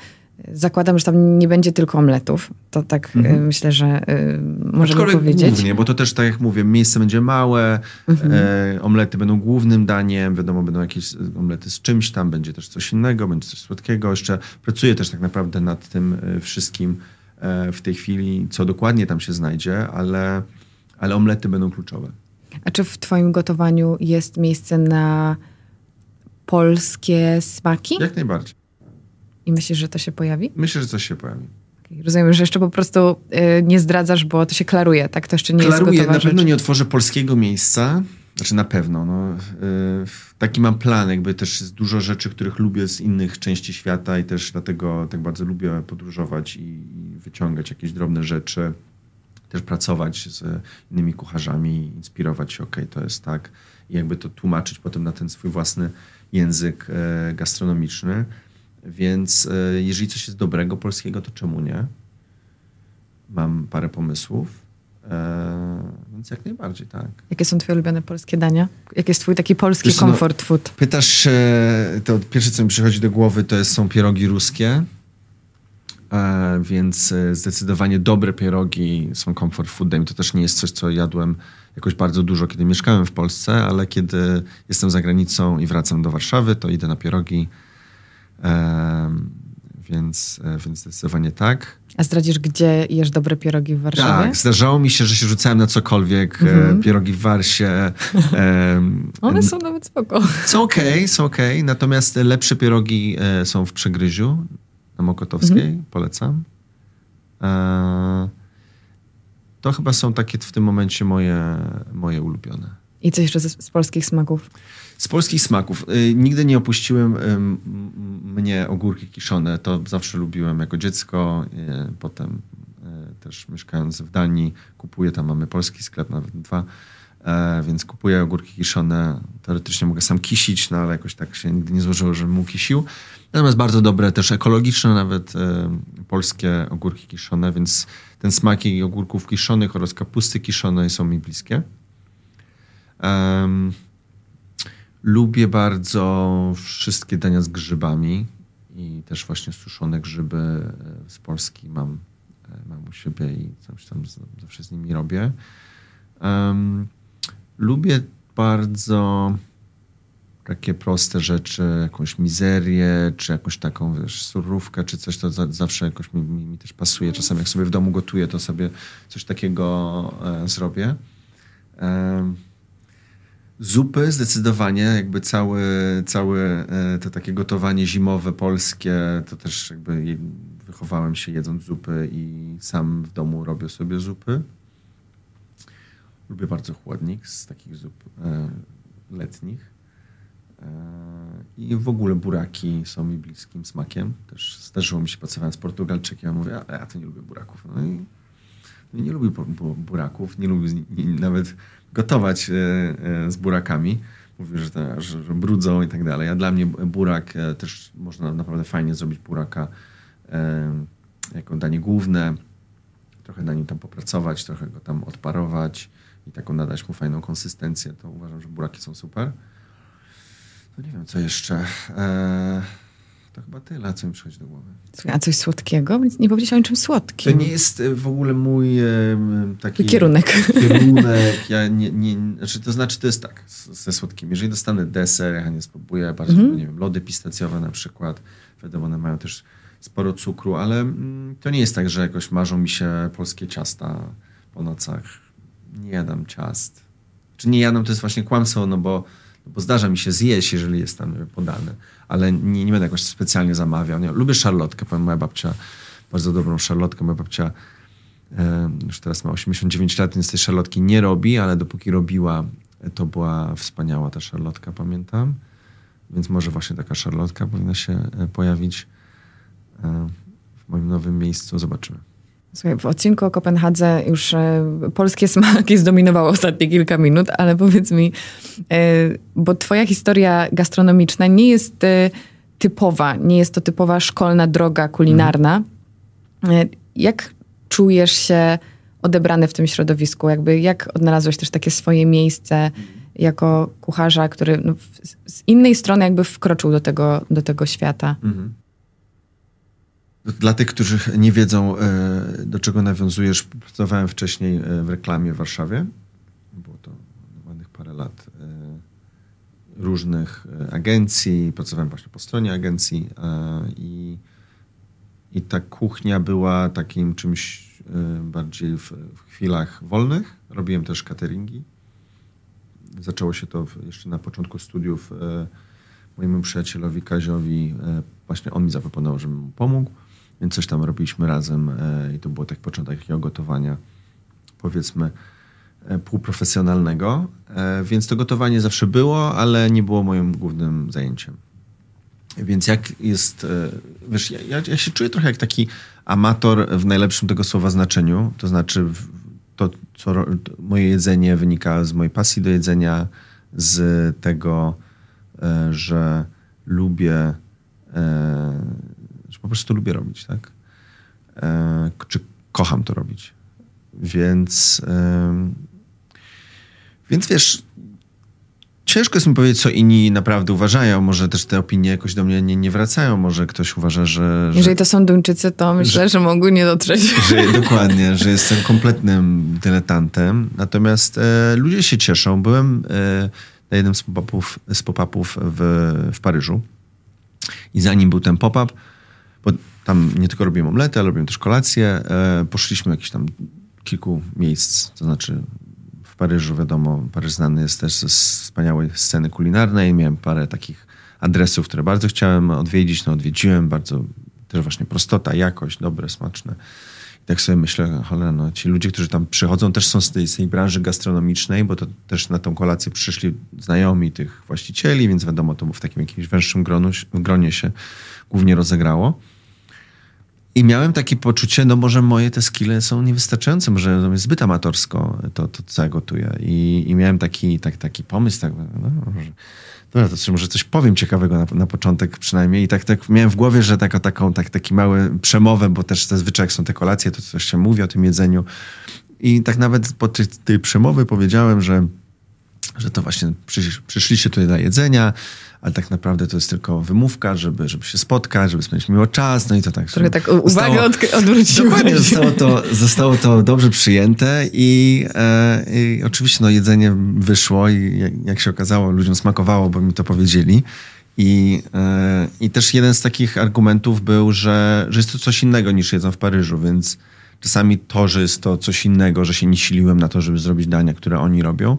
y, zakładam, że tam nie będzie tylko omletów. To tak y, mhm. myślę, że y, możemy Aczkolwiek powiedzieć. Głównie, bo to też, tak jak mówię, miejsce będzie małe, mhm. e, omlety będą głównym daniem, wiadomo, będą jakieś omlety z czymś tam, będzie też coś innego, będzie coś słodkiego. Jeszcze pracuję też tak naprawdę nad tym wszystkim, E, w tej chwili, co dokładnie tam się znajdzie, ale, ale omlety będą kluczowe. A czy w Twoim gotowaniu jest miejsce na polskie smaki? Jak najbardziej. I myślisz, że to się pojawi? Myślę, że coś się pojawi. Rozumiem, że jeszcze po prostu y, nie zdradzasz, bo to się klaruje, tak? To jeszcze nie klaruje, jest gotowa na rzecz. pewno nie otworzę polskiego miejsca, znaczy na pewno. No, y, taki mam plan, jakby też jest dużo rzeczy, których lubię z innych części świata i też dlatego tak bardzo lubię podróżować i, wyciągać jakieś drobne rzeczy, też pracować z innymi kucharzami, inspirować się, okej, okay, to jest tak i jakby to tłumaczyć potem na ten swój własny język e, gastronomiczny. Więc e, jeżeli coś jest dobrego polskiego, to czemu nie? Mam parę pomysłów E, więc jak najbardziej, tak. Jakie są twoje ulubione polskie dania? Jaki jest twój taki polski Wiesz, comfort no, food? Pytasz, e, to pierwsze co mi przychodzi do głowy to są pierogi ruskie. E, więc zdecydowanie dobre pierogi są comfort foodem. To też nie jest coś, co jadłem jakoś bardzo dużo, kiedy mieszkałem w Polsce, ale kiedy jestem za granicą i wracam do Warszawy, to idę na pierogi. Więc, więc zdecydowanie tak. A zdradzisz, gdzie jesz dobre pierogi w Warszawie? Tak, zdarzało mi się, że się rzucałem na cokolwiek. Mm -hmm. Pierogi w Warsie. E, One są nawet spoko. Są okej, okay, są okej. Okay. Natomiast lepsze pierogi e, są w Przegryziu na Mokotowskiej. Mm -hmm. Polecam. To chyba są takie w tym momencie moje, moje ulubione. I coś jeszcze z, z, polskich smaków? Z polskich smaków. Y, nigdy nie opuściłem y, mnie ogórki kiszone. To zawsze lubiłem jako dziecko. Y, potem y, też mieszkając w Danii kupuję, tam mamy polski sklep, nawet dwa, e, więc kupuję ogórki kiszone. Teoretycznie mogę sam kisić, no ale jakoś tak się nigdy nie złożyło, żebym mu kisił. Natomiast bardzo dobre, też ekologiczne nawet y, polskie ogórki kiszone, więc ten smak ogórków kiszonych oraz kapusty kiszonej są mi bliskie. Um, lubię bardzo wszystkie dania z grzybami i też właśnie suszone grzyby e, z Polski mam, e, mam u siebie i coś tam zawsze z nimi robię. Um, lubię bardzo takie proste rzeczy, jakąś mizerię, czy jakąś taką wiesz, surówkę, czy coś, to za, zawsze jakoś mi, mi, mi, też pasuje. Czasami jak sobie w domu gotuję, to sobie coś takiego e, zrobię. E, Zupy zdecydowanie, jakby całe, całe e, to takie gotowanie zimowe polskie, to też jakby wychowałem się jedząc zupy i sam w domu robię sobie zupy. Lubię bardzo chłodnik z takich zup e, letnich. E, I w ogóle buraki są mi bliskim smakiem. Też zdarzyło mi się, pracowałem z Portugalczykiem, ja mówię, a ja to nie lubię buraków. No i nie lubię buraków, nie lubię nawet gotować e, e, z burakami. Mówił, że, że brudzą i tak dalej. A dla mnie burak e, też można naprawdę fajnie zrobić buraka jako danie główne. Trochę na nim tam popracować, trochę go tam odparować i taką nadać mu fajną konsystencję. To uważam, że buraki są super. No nie wiem, co jeszcze. Eee to chyba tyle, co mi przychodzi do głowy. Słuchaj, a coś słodkiego? Nie powiedziałeś o niczym słodkim. To nie jest e, w ogóle mój e, taki... Kierunek. Kierunek. Ja nie, nie, znaczy, to znaczy, to jest tak, ze słodkim. Jeżeli dostanę deser, ja nie spróbuję bardzo, mm -hmm. nie wiem, lody pistacjowe na przykład. Wiadomo, one mają też sporo cukru, ale mm, to nie jest tak, że jakoś marzą mi się polskie ciasta po nocach. Nie jadam ciast. Czy nie jadam, to jest właśnie kłamstwo, no bo, no bo zdarza mi się zjeść, jeżeli jest tam podane ale nie, nie będę jakoś specjalnie zamawiał. Nie? Lubię szarlotkę, powiem, moja babcia, bardzo dobrą szarlotkę, moja babcia e, już teraz ma 89 lat, więc tej szarlotki nie robi, ale dopóki robiła, to była wspaniała ta szarlotka, pamiętam. Więc może właśnie taka szarlotka powinna się e, pojawić e, w moim nowym miejscu. Zobaczymy. Słuchaj, w odcinku o Kopenhadze już e, polskie smaki zdominowały ostatnie kilka minut, ale powiedz mi, e, bo twoja historia gastronomiczna nie jest e, typowa, nie jest to typowa szkolna droga kulinarna. Jak czujesz się odebrany w tym środowisku? Jakby jak odnalazłeś też takie swoje miejsce jako kucharza, który no, z innej strony jakby wkroczył do tego, do tego świata? Mhm. Dla tych, którzy nie wiedzą, e, do czego nawiązujesz, pracowałem wcześniej e, w reklamie w Warszawie. Było to ładnych parę lat e, różnych agencji. Pracowałem właśnie po stronie agencji i, i ta kuchnia była takim czymś bardziej w, w chwilach wolnych. Robiłem też cateringi. Zaczęło się to jeszcze na początku studiów mojemu przyjacielowi Kaziowi. Właśnie on mi zaproponował, żebym mu pomógł więc coś tam robiliśmy razem e, i to było tak początek jakiego gotowania, powiedzmy, e, półprofesjonalnego. E, więc to gotowanie zawsze było, ale nie było moim głównym zajęciem. Więc jak jest, wiesz, ja, ja się czuję trochę jak taki amator w najlepszym tego słowa znaczeniu, to znaczy to, co moje jedzenie wynika z mojej pasji do jedzenia, z tego, że lubię po prostu lubię robić, tak? E, czy kocham to robić. Więc, e, więc wiesz, ciężko jest mi powiedzieć, co inni naprawdę uważają. Może też te opinie jakoś do mnie nie, nie wracają. Może ktoś uważa, że, że... Jeżeli to są Duńczycy, to myślę, że, że mogły nie dotrzeć. Że, dokładnie, że jestem kompletnym dyletantem. Natomiast e, ludzie się cieszą. Byłem e, na jednym z pop-upów, pop w, w Paryżu i zanim był ten pop-up, tam nie tylko robimy omlety, ale robimy też kolacje. E, poszliśmy jakieś tam kilku miejsc, to znaczy w Paryżu, wiadomo, Paryż znany jest też ze wspaniałej sceny kulinarnej. Miałem parę takich adresów, które bardzo chciałem odwiedzić, no odwiedziłem, bardzo też właśnie prostota, jakość, dobre, smaczne. I tak sobie myślę, cholera, no ci ludzie, którzy tam przychodzą, też są z tej, z tej branży gastronomicznej, bo to też na tą kolację przyszli znajomi tych właścicieli, więc wiadomo, to w takim jakimś węższym gronu, gronie się głównie rozegrało. I miałem takie poczucie, no może moje te skille są niewystarczające, może jest zbyt amatorsko to, to co ja gotuję. I, i miałem taki, tak, taki pomysł, tak, no, może, dobra, to może coś powiem ciekawego na, na początek przynajmniej. I tak, tak miałem w głowie, że taką, taką tak, taki mały przemowę, bo też zazwyczaj jak są te kolacje, to coś się mówi o tym jedzeniu. I tak nawet podczas tej przemowy powiedziałem, że że to właśnie przyszliście tutaj dla jedzenia, ale tak naprawdę to jest tylko wymówka, żeby, żeby się spotkać, żeby spędzić miło czas, no i to tak. Trochę tak uwagę od, zostało to, zostało to dobrze przyjęte i, e, i oczywiście no, jedzenie wyszło i jak, jak, się okazało, ludziom smakowało, bo mi to powiedzieli. I, e, I też jeden z takich argumentów był, że, że jest to coś innego niż jedzą w Paryżu, więc czasami to, że jest to coś innego, że się nie siliłem na to, żeby zrobić dania, które oni robią,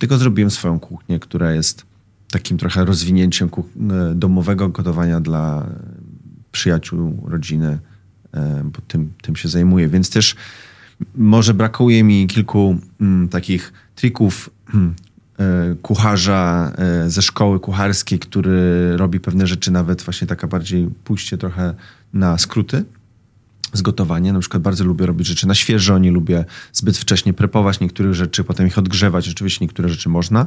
tylko zrobiłem swoją kuchnię, która jest takim trochę rozwinięciem e, domowego gotowania dla e, przyjaciół, rodziny, e, bo tym, tym się zajmuję. Więc też może brakuje mi kilku mm, takich trików mm, kucharza ze szkoły kucharskiej, który robi pewne rzeczy, nawet właśnie taka bardziej pójście trochę na skróty z gotowania. Na przykład bardzo lubię robić rzeczy na świeżo, nie lubię zbyt wcześnie prepować niektórych rzeczy, potem ich odgrzewać. Oczywiście niektóre rzeczy można,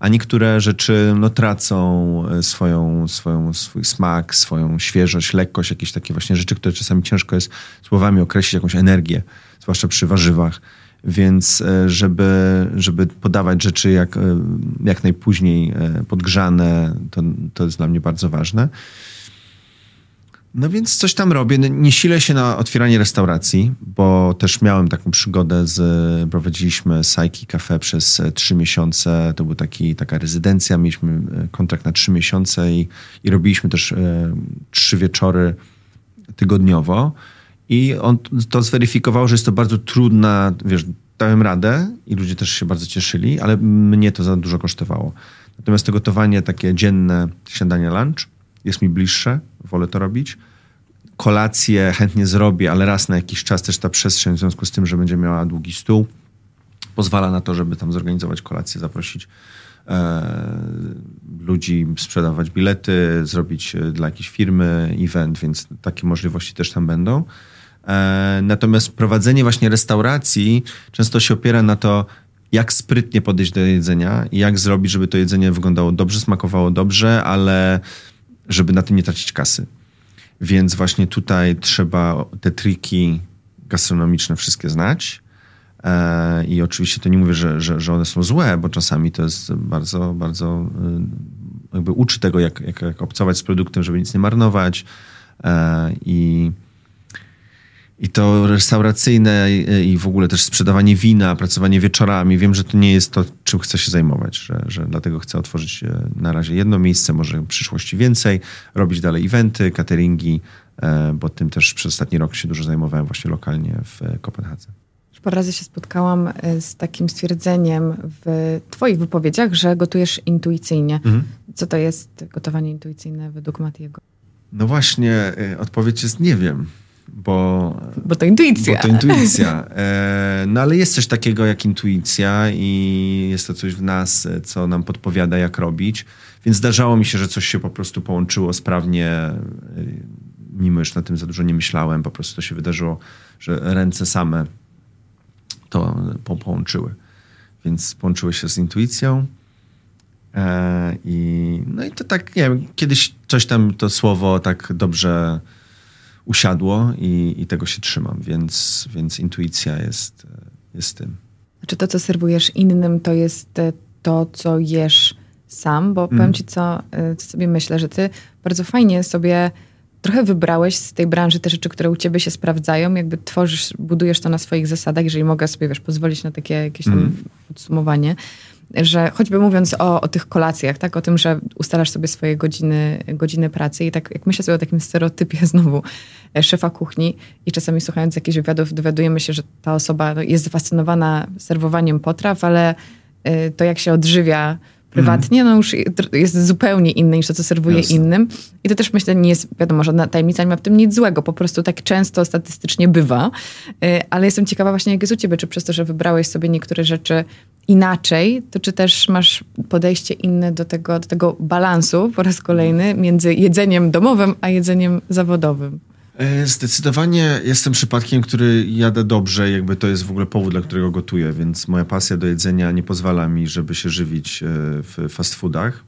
a niektóre rzeczy no, tracą e, swoją, swoją, swój smak, swoją świeżość, lekkość, jakieś takie właśnie rzeczy, które czasami ciężko jest słowami określić jakąś energię, zwłaszcza przy warzywach. Więc e, żeby, żeby podawać rzeczy jak, e, jak najpóźniej podgrzane, to, to jest dla mnie bardzo ważne. No więc coś tam robię. No, nie silę się na otwieranie restauracji, bo też miałem taką przygodę. Z, prowadziliśmy Psyche Cafe przez e, trzy miesiące. To była taki, taka rezydencja. Mieliśmy e, kontrakt na trzy miesiące i, i robiliśmy też e, trzy wieczory tygodniowo. I on to zweryfikował, że jest to bardzo trudna, wiesz, dałem radę i ludzie też się bardzo cieszyli, ale mnie to za dużo kosztowało. Natomiast to gotowanie takie dzienne, śniadanie, lunch jest mi bliższe wolę to robić. Kolację chętnie zrobię, ale raz na jakiś czas też ta przestrzeń, w związku z tym, że będzie miała długi stół, pozwala na to, żeby tam zorganizować kolację, zaprosić e, ludzi, sprzedawać bilety, zrobić e, dla jakiejś firmy event, więc takie możliwości też tam będą. E, natomiast prowadzenie właśnie restauracji często się opiera na to, jak sprytnie podejść do jedzenia i jak zrobić, żeby to jedzenie wyglądało dobrze, smakowało dobrze, ale żeby na tym nie tracić kasy. Więc właśnie tutaj trzeba te triki gastronomiczne wszystkie znać. E, I oczywiście to nie mówię, że, że, że one są złe, bo czasami to jest bardzo, bardzo e, jakby uczy tego, jak, jak, jak obcować z produktem, żeby nic nie marnować. E, I i to restauracyjne i, w ogóle też sprzedawanie wina, pracowanie wieczorami. Wiem, że to nie jest to, czym chcę się zajmować, że, że dlatego chcę otworzyć e, na razie jedno miejsce, może w przyszłości więcej, robić dalej eventy, cateringi, e, bo tym też przez ostatni rok się dużo zajmowałem właśnie lokalnie w e, Kopenhadze. parę razy się spotkałam z takim stwierdzeniem w Twoich wypowiedziach, że gotujesz intuicyjnie. Mhm. Co to jest gotowanie intuicyjne według Matiego? No właśnie, odpowiedź jest nie wiem. Bo, bo to intuicja. Bo to intuicja. E, no ale jest coś takiego jak intuicja i jest to coś w nas, e, co nam podpowiada, jak robić. Więc zdarzało mi się, że coś się po prostu połączyło sprawnie, e, mimo już na tym za dużo nie myślałem. Po prostu to się wydarzyło, że ręce same to po połączyły. Więc połączyły się z intuicją. I, no i to tak, nie wiem, kiedyś coś tam to słowo tak dobrze usiadło i, i tego się trzymam, więc, więc intuicja jest, e, jest tym. Czy to, co serwujesz innym, to jest e, to, co jesz sam? Bo mm. powiem mhm. ci, co, e, co sobie myślę, że ty bardzo fajnie sobie trochę wybrałeś z tej branży te rzeczy, które u ciebie się sprawdzają, jakby tworzysz, budujesz to na swoich zasadach, jeżeli mogę sobie, wiesz, pozwolić na takie jakieś tam mm. podsumowanie że choćby mówiąc o, o tych kolacjach, tak, o tym, że ustalasz sobie swoje godziny, godziny pracy i tak jak myślę sobie o takim stereotypie znowu e, szefa kuchni i czasami słuchając jakichś wywiadów dowiadujemy się, że ta osoba no, jest zafascynowana serwowaniem potraw, ale e, to jak się odżywia prywatnie, mm. no już jest zupełnie inny niż to, co serwuje Jasne. innym. I to też myślę, nie jest wiadomo, żadna tajemnica, nie ma w tym nic złego, po prostu tak często statystycznie bywa. Y, ale jestem ciekawa właśnie, jak jest u ciebie, czy przez to, że wybrałeś sobie niektóre rzeczy inaczej, to czy też masz podejście inne do tego, do tego balansu po raz kolejny między jedzeniem domowym, a jedzeniem zawodowym? E, zdecydowanie jestem przypadkiem, który jada dobrze, jakby to jest w ogóle powód, dla którego gotuję, więc moja pasja do jedzenia nie pozwala mi, żeby się żywić e, w fast foodach,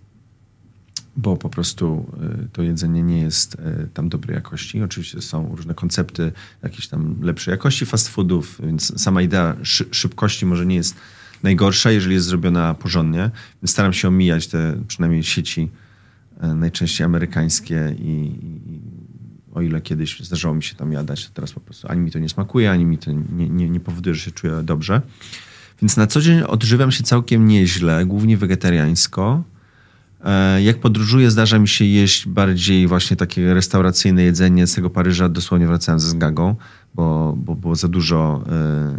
bo po prostu e, to jedzenie nie jest tam dobrej jakości. Oczywiście są różne koncepty jakiejś tam lepszej jakości fast foodów, więc sama idea szybkości może nie jest najgorsza, jeżeli jest zrobiona porządnie, więc staram się omijać te przynajmniej sieci najczęściej amerykańskie i, i o ile kiedyś zdarzało mi się tam jadać, to teraz po prostu ani mi to nie smakuje, ani mi to nie, nie, nie powoduje, że się czuję dobrze. Więc na co dzień odżywiam się całkiem nieźle, głównie wegetariańsko. E, jak podróżuję, zdarza mi się jeść bardziej właśnie takie restauracyjne jedzenie. Z tego Paryża dosłownie wracałem ze zgagą, bo, bo było za dużo e,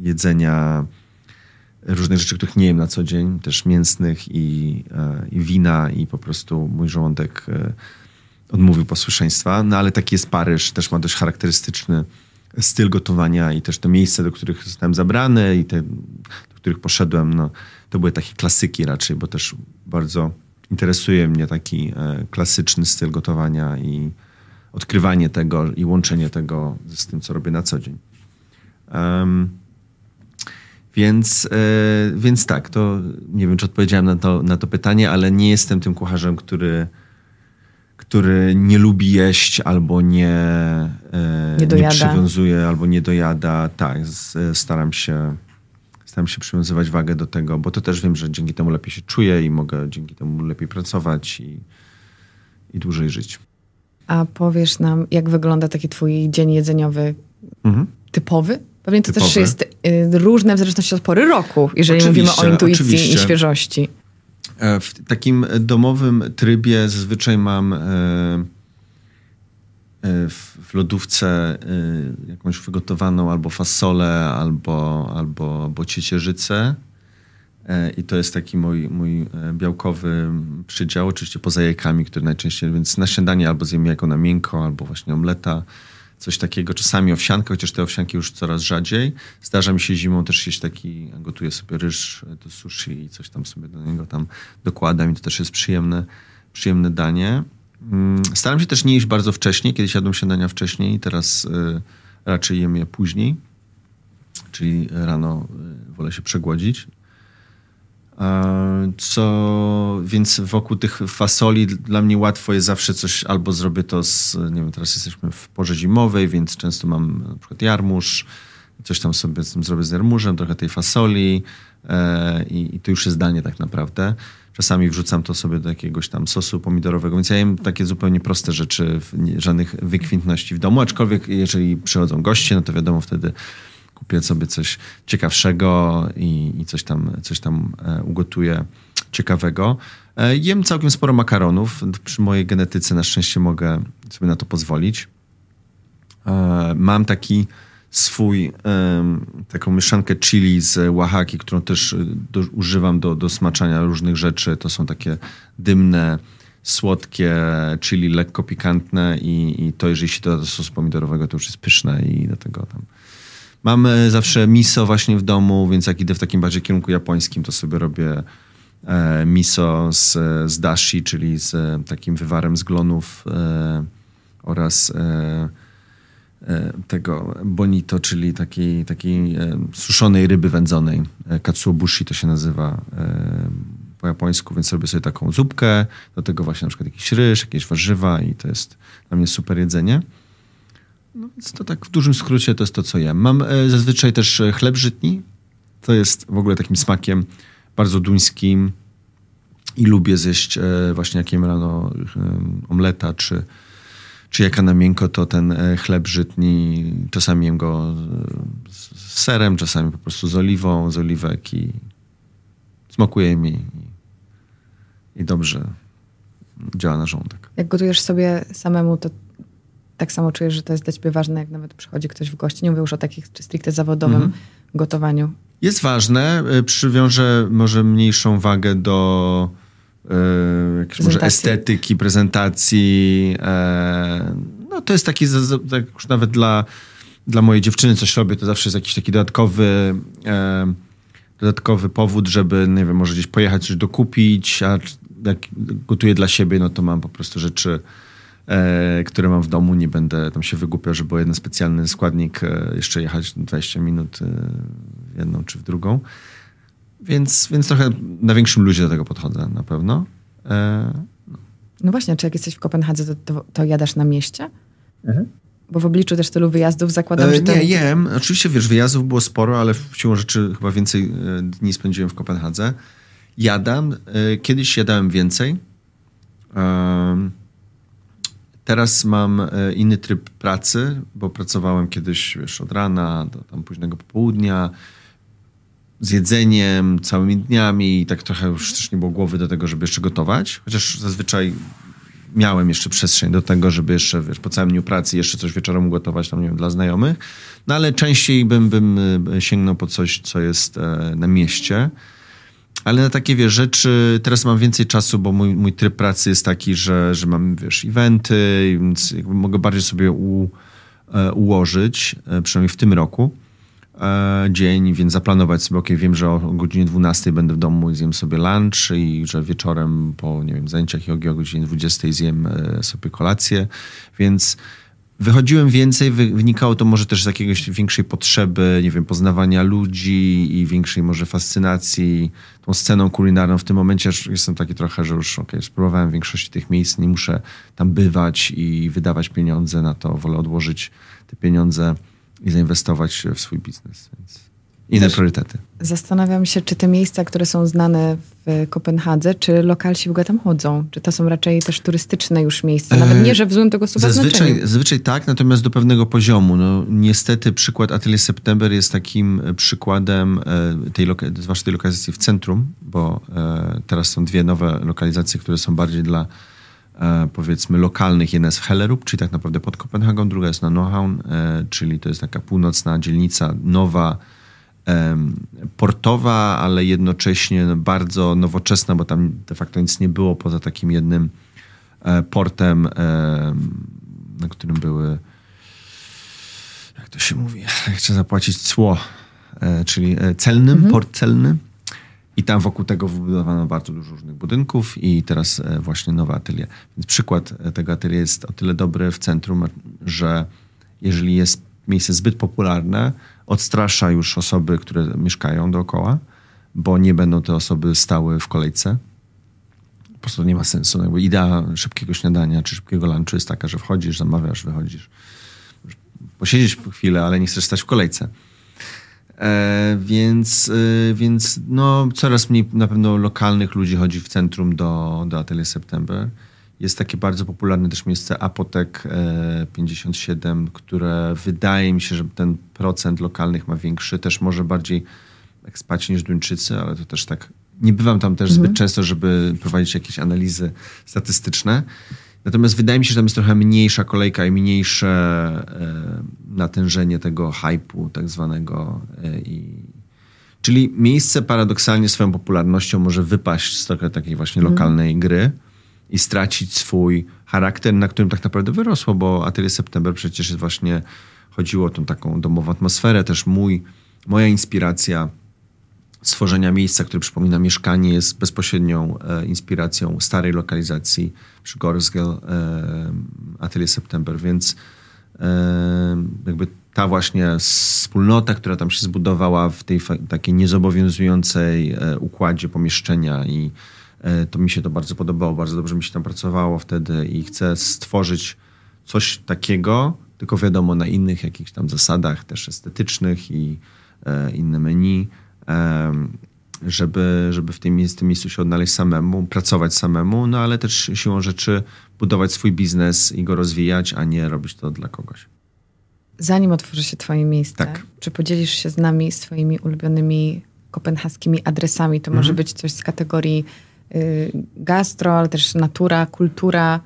jedzenia różnych rzeczy, których nie jem na co dzień, też mięsnych i, e, i wina i po prostu mój żołądek odmówił posłuszeństwa, no ale taki jest Paryż, też ma dość charakterystyczny styl gotowania i też te miejsca, do których zostałem zabrany i te, do których poszedłem, no, to były takie klasyki raczej, bo też bardzo interesuje mnie taki e, klasyczny styl gotowania i odkrywanie tego i łączenie tego z tym, co robię na co dzień. Um, więc, e, więc tak, to nie wiem, czy odpowiedziałem na to, na to pytanie, ale nie jestem tym kucharzem, który który nie lubi jeść albo nie, e, nie, nie przywiązuje, albo nie dojada. Tak, e, staram się staram się przywiązywać wagę do tego, bo to też wiem, że dzięki temu lepiej się czuję i mogę dzięki temu lepiej pracować i, i dłużej żyć. A powiesz nam, jak wygląda taki twój dzień jedzeniowy mhm. typowy? Pewnie to typowy. też jest y, różne w zależności od pory roku, jeżeli oczywiście, mówimy o intuicji oczywiście. i świeżości. E, w takim domowym trybie zazwyczaj mam e, e, w lodówce jakąś wygotowaną albo fasolę, albo, albo, albo ciecierzycę. I to jest taki mój, mój białkowy przydział, oczywiście poza jajkami, które najczęściej, więc na śniadanie albo zjem jako na miękko, albo właśnie omleta coś takiego, czasami owsiankę, chociaż te owsianki już coraz rzadziej. Zdarza mi się zimą też jeść taki, gotuję sobie ryż do sushi i coś tam sobie do niego tam dokładam i to też jest przyjemne, przyjemne danie. Mm, staram się też nie jeść bardzo wcześnie, kiedyś jadłem śniadania wcześniej, teraz y, raczej jem je później, czyli rano y, wolę się przegłodzić E, co, więc wokół tych fasoli dla mnie łatwo jest zawsze coś, albo zrobię to z, nie wiem, teraz jesteśmy w porze zimowej, więc często mam na przykład jarmuż, coś tam sobie z tym zrobię z jarmużem, trochę tej fasoli e, i, i to już jest danie tak naprawdę. Czasami wrzucam to sobie do jakiegoś tam sosu pomidorowego, więc ja jem takie zupełnie proste rzeczy, żadnych wykwintności w domu, aczkolwiek jeżeli przychodzą goście, no to wiadomo wtedy kupię sobie coś ciekawszego i, i coś tam, coś tam e, ugotuję ciekawego. E, jem całkiem sporo makaronów. Przy mojej genetyce na szczęście mogę sobie na to pozwolić. E, mam taki swój, taką mieszankę chili z Oaxaki, którą też do, używam do, do smaczania różnych rzeczy. To są takie dymne, słodkie chili, lekko pikantne i, i to jeżeli się doda do sosu pomidorowego, to już jest pyszne i dlatego tam Mam zawsze miso właśnie w domu, więc jak idę w takim bardziej kierunku japońskim, to sobie robię e, miso z, z dashi, czyli z e, takim wywarem z glonów e, oraz tego bonito, czyli takiej, takiej suszonej ryby wędzonej. Katsuobushi to się nazywa po japońsku, więc robię sobie taką zupkę, do tego właśnie na przykład jakiś ryż, jakieś warzywa i to jest dla mnie super jedzenie. No, to tak w dużym skrócie to jest to, co jem. Mam e, zazwyczaj też e, chleb żytni. To jest w ogóle takim smakiem bardzo duńskim i lubię zjeść e, właśnie jak jem rano omleta czy, czy jaka na miękko, to ten chleb żytni, czasami jem go z serem, czasami po prostu z oliwą, z oliwek i smakuje mi i, i dobrze działa na żołądek. Jak gotujesz sobie samemu, to tak samo czujesz, że to jest dla ciebie ważne, jak nawet przychodzi ktoś w gości. Nie mówię już o takich stricte zawodowym mhm. gotowaniu. Jest ważne, y, przywiążę może mniejszą wagę do e, może estetyki, prezentacji. E, no to jest taki, tak już nawet dla, dla mojej dziewczyny coś robię, to zawsze jest jakiś taki dodatkowy... E, dodatkowy powód, żeby, no nie wiem, może gdzieś pojechać, coś dokupić, a jak gotuję dla siebie, no to mam po prostu rzeczy E, które mam w domu. Nie będę tam się wygłupiał, żeby jeden specjalny składnik, e, jeszcze jechać 20 minut e, w jedną czy w drugą. Więc, więc trochę na większym luzie do tego podchodzę na pewno. No. no właśnie, czy jak jesteś w Kopenhadze, to, to, to jadasz na mieście? Mhm. Bo w obliczu też tylu wyjazdów zakładam, e, że... Ten... Nie, jem. Oczywiście, wiesz, wyjazdów było sporo, ale siłą rzeczy chyba więcej dni spędziłem w Kopenhadze. Jadam. Kiedyś jadałem więcej. Um, Teraz mam e, inny tryb pracy, bo pracowałem kiedyś wiesz, od rana do tam późnego popołudnia z jedzeniem, całymi dniami i tak trochę już też nie było głowy do tego, żeby jeszcze gotować. Chociaż zazwyczaj miałem jeszcze przestrzeń do tego, żeby jeszcze wiesz, po całym dniu pracy jeszcze coś wieczorem gotować tam, nie wiem, dla znajomych. No ale częściej bym, bym e, sięgnął po coś, co jest e, na mieście. Ale na takie, wiesz, rzeczy teraz mam więcej czasu, bo mój, mój tryb pracy jest taki, że, że mam, wiesz, eventy, więc mogę bardziej sobie u, e, ułożyć, e, przynajmniej w tym roku, e, dzień, więc zaplanować sobie, wiem, że o godzinie 12 będę w domu i zjem sobie lunch i że wieczorem po, nie wiem, zajęciach jogi o godzinie 20 zjem sobie kolację, więc Wychodziłem więcej, wynikało to może też z jakiegoś większej potrzeby, nie wiem, poznawania ludzi i większej może fascynacji tą sceną kulinarną. W tym momencie jestem taki trochę, że już okay, spróbowałem większości tych miejsc, nie muszę tam bywać i wydawać pieniądze na to. Wolę odłożyć te pieniądze i zainwestować w swój biznes. Więc... Inne Też priorytety. Zastanawiam się, czy te miejsca, które są znane w Kopenhadze, czy lokalsi w ogóle tam chodzą? Czy to są raczej też turystyczne już miejsca? Nawet e, nie, że w złym tego słowa zazwyczaj, znaczeniu. Zwyczaj tak, natomiast do pewnego poziomu. No, niestety przykład Atelier September jest takim e, przykładem e, tej, zwłaszcza tej lokalizacji w centrum, bo teraz są dwie nowe lokalizacje, które są bardziej dla powiedzmy lokalnych. Jedna jest w Hellerup, czyli tak naprawdę pod Kopenhagą, druga jest na Nohaun, czyli to jest taka północna dzielnica nowa, portowa, ale jednocześnie bardzo nowoczesna, bo tam de facto nic nie było poza takim jednym e, portem, na którym były jak to się mówi, chcę zapłacić cło, e, czyli e, celnym, mhm. port celny. I tam wokół tego wybudowano bardzo dużo różnych budynków i teraz właśnie nowe atelier. Więc przykład tego atelier jest o tyle dobry w centrum, że jeżeli jest miejsce zbyt popularne, odstrasza już osoby, które mieszkają dookoła, bo nie będą te osoby stały w kolejce. Po prostu nie ma sensu. Jakby idea szybkiego śniadania czy szybkiego lunchu jest taka, że wchodzisz, zamawiasz, wychodzisz. Posiedzieć chwilę, ale nie chcesz stać w kolejce. E, więc, e, więc no, coraz mniej na pewno lokalnych ludzi chodzi w centrum do, do Atelier September. Jest takie bardzo popularne też miejsce Apotek 57, e, które wydaje mi się, że ten procent lokalnych ma większy, też może bardziej ekspaci niż Duńczycy, ale to też tak. Nie bywam tam też mhm. zbyt często, żeby prowadzić jakieś analizy statystyczne. Natomiast wydaje mi się, że tam jest trochę mniejsza kolejka i mniejsze e, natężenie tego hypu tak zwanego. E, i, czyli miejsce paradoksalnie swoją popularnością może wypaść z trochę takiej właśnie mhm. lokalnej gry i stracić swój charakter, na którym tak naprawdę wyrosło, bo Atelier September przecież jest właśnie, chodziło o tą taką domową atmosferę, też mój, moja inspiracja stworzenia miejsca, które przypomina mieszkanie, jest bezpośrednią e, inspiracją starej lokalizacji przy Gorsgel e, Atelier September, więc e, jakby ta właśnie wspólnota, która tam się zbudowała w tej takiej niezobowiązującej e, układzie pomieszczenia i E, to mi się to bardzo podobało, bardzo dobrze mi się tam pracowało wtedy i chcę stworzyć coś takiego, tylko wiadomo na innych jakichś tam zasadach też estetycznych i e, inne menu, żeby, żeby w tym, w tym miejscu się odnaleźć samemu, pracować samemu, no ale też siłą rzeczy budować swój biznes i go rozwijać, a nie robić to dla kogoś. Zanim otworzy się Twoje miejsce, tak. czy podzielisz się z nami swoimi ulubionymi kopenhaskimi adresami? To mhm. może być coś z kategorii Y, gastro, ale też natura, kultura.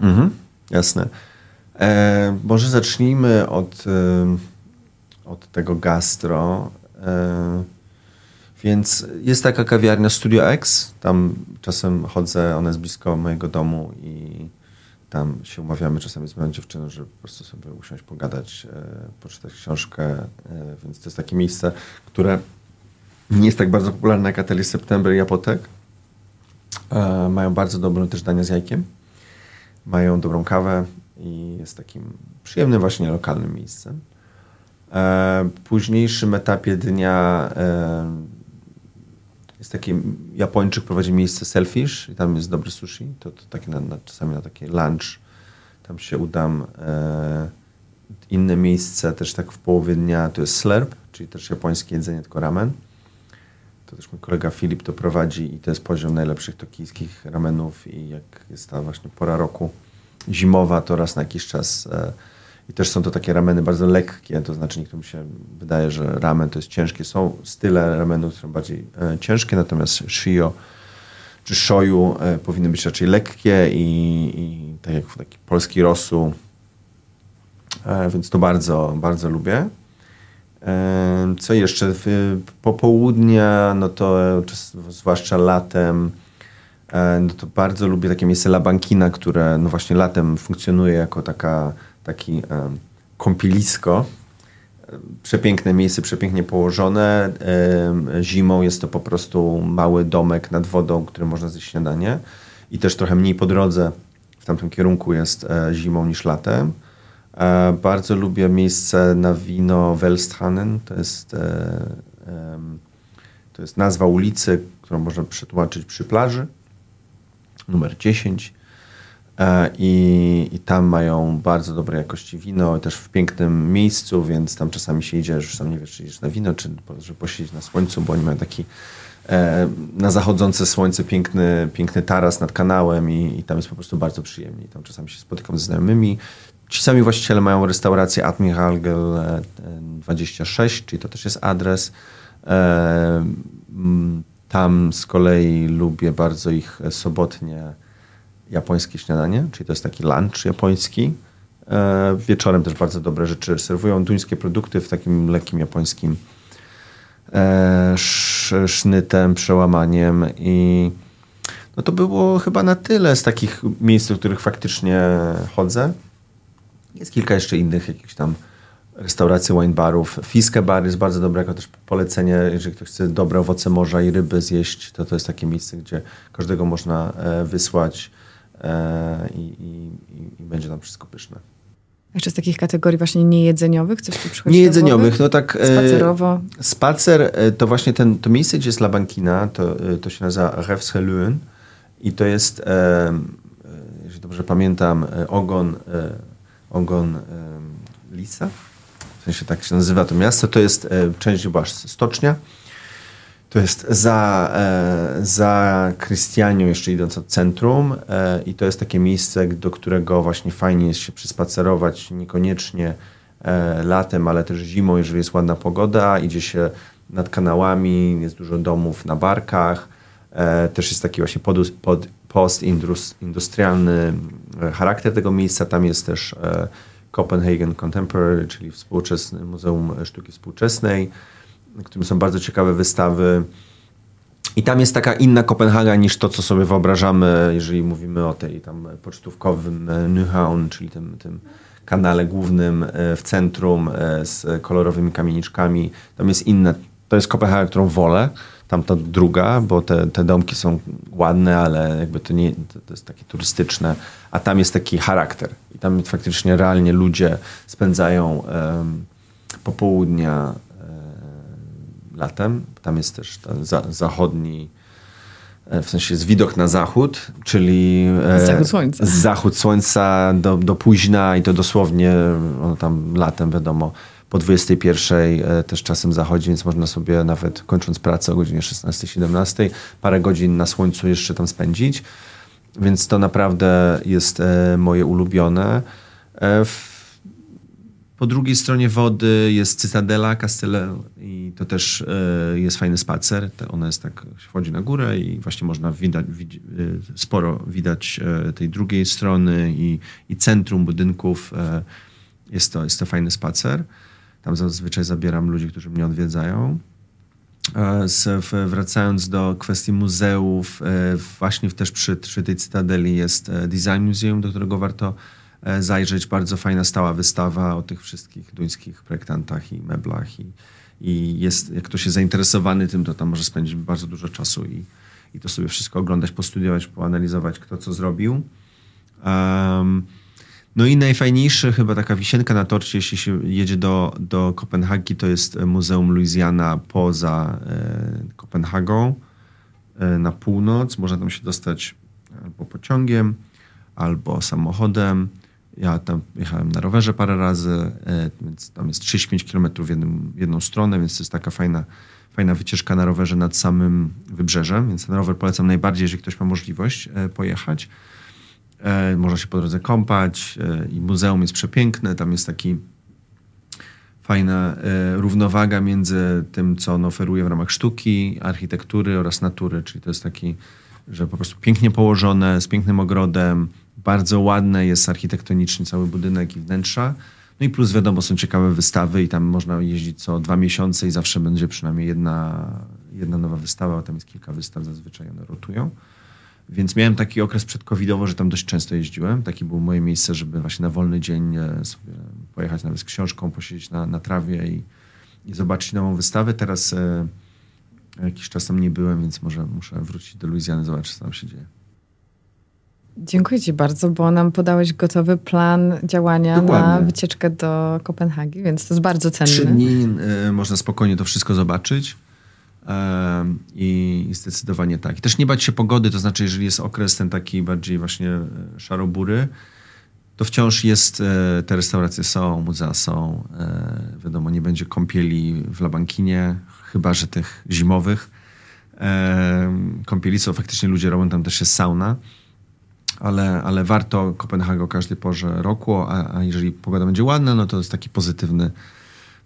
Mhm, jasne. E, może zacznijmy od, e, od tego gastro. E, więc jest taka kawiarnia Studio X. Tam czasem chodzę, ona jest blisko mojego domu i tam się umawiamy czasami z moją dziewczyną, żeby po prostu sobie usiąść, pogadać, e, poczytać książkę. E, więc to jest takie miejsce, które nie jest tak bardzo popularne jak Atelier September i Apotek, E, mają bardzo dobre też dania z jajkiem. Mają dobrą kawę i jest takim przyjemnym właśnie lokalnym miejscem. E, późniejszym etapie dnia e, jest taki Japończyk prowadzi miejsce Selfish i tam jest dobry sushi. To, to takie na, na, czasami na takie lunch tam się udam. E, inne miejsce też tak w połowie dnia to jest slurp, czyli też japońskie jedzenie, tylko ramen to też mój kolega Filip to prowadzi i to jest poziom najlepszych tokijskich ramenów i jak jest ta właśnie pora roku zimowa, to raz na jakiś czas e, i też są to takie rameny bardzo lekkie, to znaczy niektórym się wydaje, że ramen to jest ciężkie. Są style ramenów, które są bardziej e, ciężkie, natomiast shio czy shoyu e, powinny być raczej lekkie i, i tak jak taki polski rosu, więc to bardzo, bardzo lubię. Co jeszcze? Popołudnia, no to e, zwłaszcza latem, e, no to bardzo lubię takie miejsce La Bankina, które no właśnie latem funkcjonuje jako taka, taki kąpielisko. Przepiękne miejsce, przepięknie położone. Zimą jest to po prostu mały domek nad wodą, który można zjeść śniadanie. I też trochę mniej po drodze w tamtym kierunku jest e, zimą niż latem. E, bardzo lubię miejsce na wino Welsthanen. To jest, e, to jest nazwa ulicy, którą można przetłumaczyć przy plaży. Numer 10. E, I, I, tam mają bardzo dobrej jakości wino, też w pięknym miejscu, więc tam czasami się idzie, już sam nie wiesz, czy idziesz na wino, czy żeby posiedzieć na słońcu, bo oni mają taki e, na zachodzące słońce piękny, piękny taras nad kanałem i, i, tam jest po prostu bardzo przyjemnie. Tam czasami się spotykam ze znajomymi, Ci sami właściciele mają restaurację Admiralgel 26, e, czyli to też jest adres. E, tam z kolei lubię bardzo ich sobotnie japońskie śniadanie, czyli to jest taki lunch japoński. E, wieczorem też bardzo dobre rzeczy serwują. Duńskie produkty w takim lekkim japońskim sznytem, przełamaniem i no to było chyba na tyle z takich miejsc, do których faktycznie chodzę. Jest kilka jeszcze innych jakichś tam restauracji, wine barów. Fiske Bar jest bardzo dobre, jako też polecenie, jeżeli ktoś chce dobre owoce morza i ryby zjeść, to to jest takie miejsce, gdzie każdego można e, wysłać e, i, i, i będzie tam wszystko pyszne. Jeszcze z takich kategorii właśnie niejedzeniowych? Coś tu przychodzi Niejedzeniowych, no tak. E, Spacerowo? Spacer to właśnie ten, to miejsce, gdzie jest labankina, to, to się nazywa Revsheluen i to jest, jeżeli dobrze pamiętam, ogon ogon lisa. W sensie tak się nazywa to miasto. To jest e, część była stocznia. To jest za, e, za Krystianią, jeszcze idąc od centrum, e, i to jest takie miejsce, do którego właśnie fajnie jest się przyspacerować, niekoniecznie latem, ale też zimą, jeżeli jest ładna pogoda. Idzie się nad kanałami, jest dużo domów na barkach. Też jest taki właśnie pod, pod postindustrialny e, charakter tego miejsca. Tam jest też e, Copenhagen Contemporary, czyli współczesny Muzeum Sztuki Współczesnej, w którym są bardzo ciekawe wystawy. I tam jest taka inna Kopenhaga niż to, co sobie wyobrażamy, jeżeli mówimy o tej tam pocztówkowym e, Nyhavn, czyli tym, tym kanale głównym w centrum z kolorowymi kamieniczkami. Tam jest inna, to jest Kopenhaga, którą wolę tamta druga, bo te, te domki są ładne, ale jakby to nie to jest takie turystyczne, a tam jest taki charakter. I tam faktycznie realnie ludzie spędzają um, popołudnia um, latem. Tam jest też ten za, zachodni e, w sensie jest widok na zachód, czyli e, zachód słońca, zachód słońca do, do późna i to dosłownie ono tam latem wiadomo po 21 e, też czasem zachodzi, więc można sobie nawet kończąc pracę o godzinie 16-17 parę godzin na słońcu jeszcze tam spędzić. Więc to naprawdę jest e, moje ulubione. E, po drugiej stronie wody jest Cytadela, Castello i to też jest fajny spacer. Ona jest tak, wchodzi na górę i właśnie można widać, sporo widać tej drugiej strony i, i centrum budynków. Jest to, jest to fajny spacer. Tam zazwyczaj zabieram ludzi, którzy mnie odwiedzają. E, wracając do kwestii muzeów, e, właśnie też przy, przy tej Cytadeli jest e, Design Museum, do którego warto zajrzeć. Bardzo fajna stała wystawa o tych wszystkich duńskich projektantach i meblach. I, i jest, jak ktoś jest zainteresowany tym, to tam może spędzić bardzo dużo czasu i, i to sobie wszystko oglądać, postudiować, poanalizować, kto co zrobił. Um, no i najfajniejszy chyba taka wisienka na torcie, jeśli się jedzie do, do Kopenhagi, to jest Muzeum Louisiana poza e, Kopenhagą e, na północ. Można tam się dostać albo pociągiem, albo samochodem. Ja tam jechałem na rowerze parę razy, e, więc tam jest 35 km w jednym, jedną stronę, więc to jest taka fajna, fajna wycieczka na rowerze nad samym wybrzeżem, więc ten rower polecam najbardziej, jeżeli ktoś ma możliwość e, pojechać. E, można się po drodze kąpać e, i muzeum jest przepiękne. Tam jest taki fajna e, równowaga między tym, co on oferuje w ramach sztuki, architektury oraz natury. Czyli to jest taki, że po prostu pięknie położone, z pięknym ogrodem, bardzo ładne jest architektonicznie cały budynek i wnętrza. No i plus wiadomo, są ciekawe wystawy i tam można jeździć co dwa miesiące i zawsze będzie przynajmniej jedna, jedna nowa wystawa, a tam jest kilka wystaw zazwyczaj, one rotują. Więc miałem taki okres przedkowidowo, że tam dość często jeździłem. Takie było moje miejsce, żeby właśnie na wolny dzień e, sobie pojechać nawet z książką, posiedzieć na, na trawie i, i zobaczyć nową wystawę. Teraz e, jakiś czas tam nie byłem, więc może muszę wrócić do Luizjany, zobaczyć, co tam się dzieje. Dziękuję Ci bardzo, bo nam podałeś gotowy plan działania Dokładnie. na wycieczkę do Kopenhagi, więc to jest bardzo cenne. Trzy dni y, można spokojnie to wszystko zobaczyć. I zdecydowanie tak. Też nie bać się pogody, to znaczy, jeżeli jest okres ten taki bardziej właśnie e, szarobury, to wciąż jest, e, te restauracje są, muzea są. E, wiadomo, nie będzie kąpieli w Labankinie, chyba że tych zimowych kąpieli, co faktycznie ludzie robią, tam też jest sauna. Ale, ale warto Kopenhaga o każdej porze roku, a, a jeżeli pogoda będzie ładna, no to jest takie pozytywne,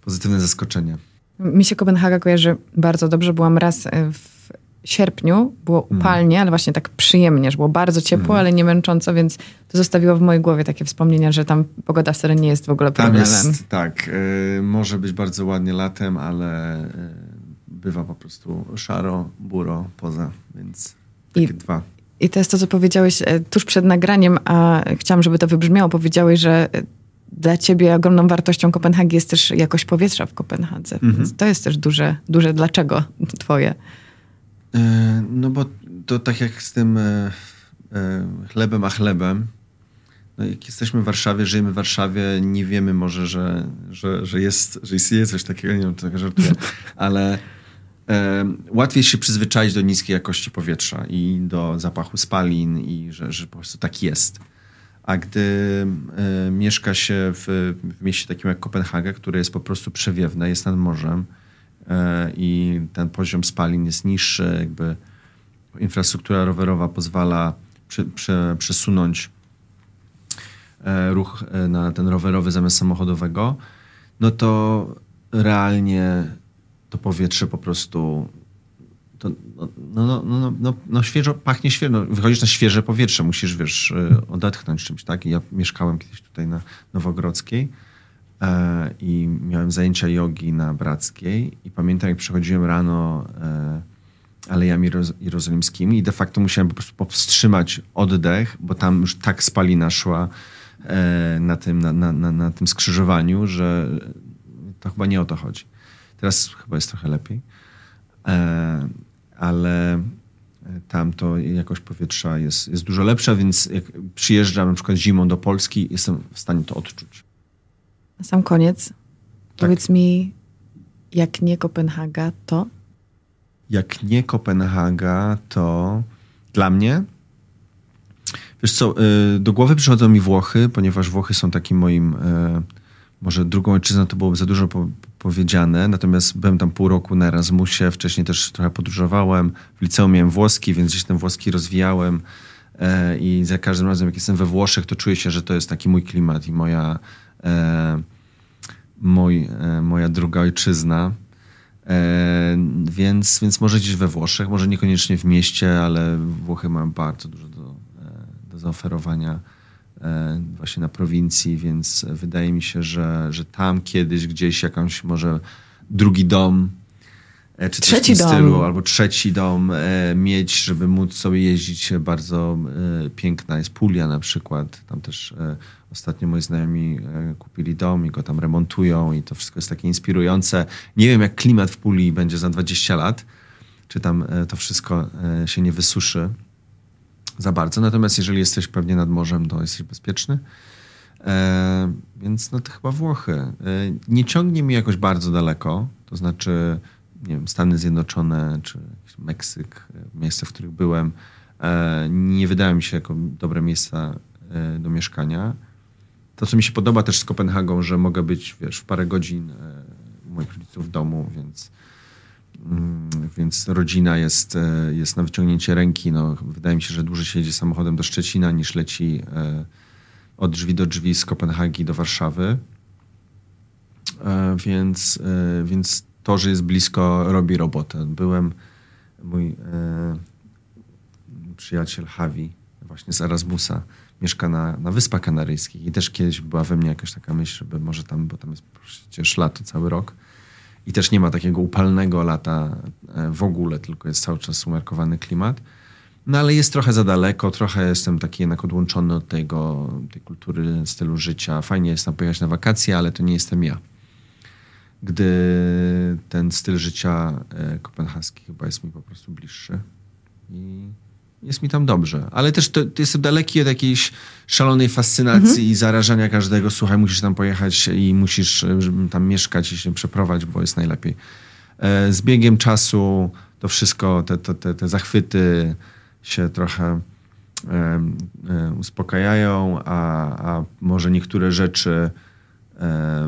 pozytywne zaskoczenie. Mi się Kopenhaga kojarzy bardzo dobrze. Byłam raz e, w sierpniu, było mhm. upalnie, mm. ale właśnie tak przyjemnie, że było bardzo ciepło, mm. ale nie męcząco, więc to zostawiło w mojej głowie takie wspomnienia, że tam pogoda wcale nie jest w ogóle problemem. Tam jest, tak, y, może być bardzo ładnie latem, ale y, bywa po prostu szaro, buro, poza, więc takie I, dwa. I to jest to, co powiedziałeś tuż przed nagraniem, a chciałam, żeby to wybrzmiało. Powiedziałeś, że dla ciebie ogromną wartością Kopenhagi jest też jakość powietrza w Kopenhadze. Mhm. Więc to jest też duże, duże dlaczego twoje. E, no bo to tak jak z tym e, e, chlebem a chlebem. No jak jesteśmy w Warszawie, żyjemy w Warszawie, nie wiemy może, że, że, że, jest, że istnieje coś takiego, nie wiem, tak żartuję, ale e, łatwiej się przyzwyczaić do niskiej jakości powietrza i do zapachu spalin i że, że po prostu tak jest a gdy y, mieszka się w, w mieście takim jak Kopenhaga, które jest po prostu przewiewne, jest nad morzem y, i ten poziom spalin jest niższy, jakby infrastruktura rowerowa pozwala przy, przy, przesunąć y, ruch na ten rowerowy zamiast samochodowego, no to realnie to powietrze po prostu to no, no, no, no, no świeżo, pachnie świeżo, no, wychodzisz na świeże powietrze, musisz, wiesz, odetchnąć czymś, tak? I ja mieszkałem kiedyś tutaj na Nowogrodzkiej e, i miałem zajęcia jogi na Brackiej i pamiętam, jak przychodziłem rano e, alejami roz, jerozolimskimi i de facto musiałem po prostu powstrzymać oddech, bo tam już tak spalina szła e, na, tym, na, na, na, na tym skrzyżowaniu, że to chyba nie o to chodzi. Teraz chyba jest trochę lepiej ale e, tam to jakość powietrza jest, jest dużo lepsza, więc jak przyjeżdżam na przykład zimą do Polski, jestem w stanie to odczuć. Na sam koniec, tak. powiedz mi, jak nie Kopenhaga, to? Jak nie Kopenhaga, to dla mnie. Wiesz co, e, do głowy przychodzą mi Włochy, ponieważ Włochy są takim moim. E, może drugą ojczyzną to byłoby za dużo powiedziane, natomiast byłem tam pół roku na Erasmusie, wcześniej też trochę podróżowałem, w liceum miałem włoski, więc gdzieś ten włoski rozwijałem e, i za każdym razem jak jestem we Włoszech, to czuję się, że to jest taki mój klimat i moja, e, mój, e, moja druga ojczyzna. więc, więc może gdzieś we Włoszech, może niekoniecznie w mieście, ale Włochy mają bardzo dużo do, do zaoferowania E, właśnie na prowincji, więc wydaje mi się, że, że tam kiedyś gdzieś jakąś może drugi dom e, czy trzeci dom. Stylu, albo trzeci dom e, mieć, żeby móc sobie jeździć. Bardzo piękna jest Puglia na przykład. Tam też ostatnio moi znajomi kupili dom i go tam remontują i to wszystko jest takie inspirujące. Nie wiem, jak klimat w Puli będzie za 20 lat, czy tam to wszystko się nie wysuszy za bardzo. Natomiast jeżeli jesteś pewnie nad morzem, to jesteś bezpieczny. E, więc no to chyba Włochy. E, nie ciągnie mi jakoś bardzo daleko, to znaczy nie wiem, Stany Zjednoczone czy Meksyk, e, miejsca, w których byłem, e, nie wydają mi się jako dobre miejsca e, do mieszkania. To, co mi się podoba też z Kopenhagą, że mogę być wiesz, w parę godzin e, u moich rodziców w domu, więc Mm, więc rodzina jest, e, jest na wyciągnięcie ręki. No, wydaje mi się, że dłużej się jedzie samochodem do Szczecina niż leci e, od drzwi do drzwi z Kopenhagi do Warszawy. E, więc, więc to, że jest blisko, robi robotę. Byłem, mój przyjaciel Hawi, właśnie z Erasmusa, mieszka na, na Wyspach Kanaryjskich i też kiedyś była we mnie jakaś taka myśl, żeby może tam, bo tam jest przecież lato cały rok, i też nie ma takiego upalnego lata e, w ogóle, tylko jest cały czas umiarkowany klimat. No ale jest trochę za daleko, trochę jestem taki jednak odłączony od tego, tej kultury, stylu życia. Fajnie jest tam pojechać na wakacje, ale to nie jestem ja. Gdy ten styl życia e, kopenhaski chyba jest mi po prostu bliższy. I jest mi tam dobrze. Ale też to, to jestem daleki od jakiejś szalonej fascynacji mhm. i zarażania każdego. Słuchaj, musisz tam pojechać i musisz tam mieszkać i się przeprowadzić, bo jest najlepiej. E, z biegiem czasu to wszystko, te, te, te, zachwyty się trochę uspokajają, a, a może niektóre rzeczy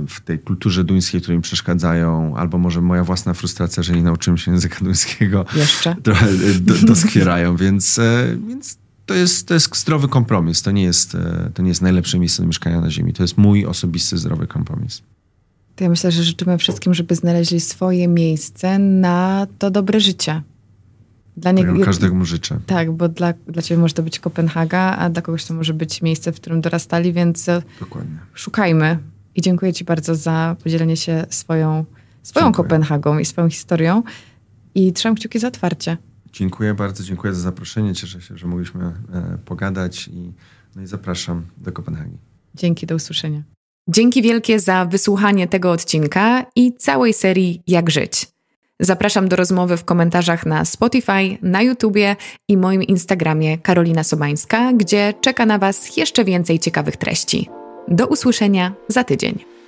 w tej kulturze duńskiej, które mi przeszkadzają, albo może moja własna frustracja, że nie nauczyłem się języka duńskiego, Jeszcze? trochę e, doskwierają, więc, e, więc to, jest, to jest zdrowy kompromis. To nie jest, e, to nie jest najlepsze miejsce do mieszkania na ziemi. To jest mój osobisty zdrowy kompromis. To ja myślę, że życzymy wszystkim, żeby znaleźli swoje miejsce na to dobre życie. Dla tak, niego, Każdego mu życzę. Tak, bo dla, dla ciebie może to być Kopenhaga, a dla kogoś to może być miejsce, w którym dorastali, więc Dokładnie. szukajmy i dziękuję Ci bardzo za podzielenie się swoją, swoją Kopenhagą i swoją historią. I trzymam kciuki za otwarcie. Dziękuję bardzo, dziękuję za zaproszenie. Cieszę się, że mogliśmy e, pogadać i, no i zapraszam do Kopenhagi. Dzięki, do usłyszenia. Dzięki wielkie za wysłuchanie tego odcinka i całej serii Jak żyć. Zapraszam do rozmowy w komentarzach na Spotify, na YouTubie i moim Instagramie Karolina Sobańska, gdzie czeka na Was jeszcze więcej ciekawych treści. Do usłyszenia za tydzień.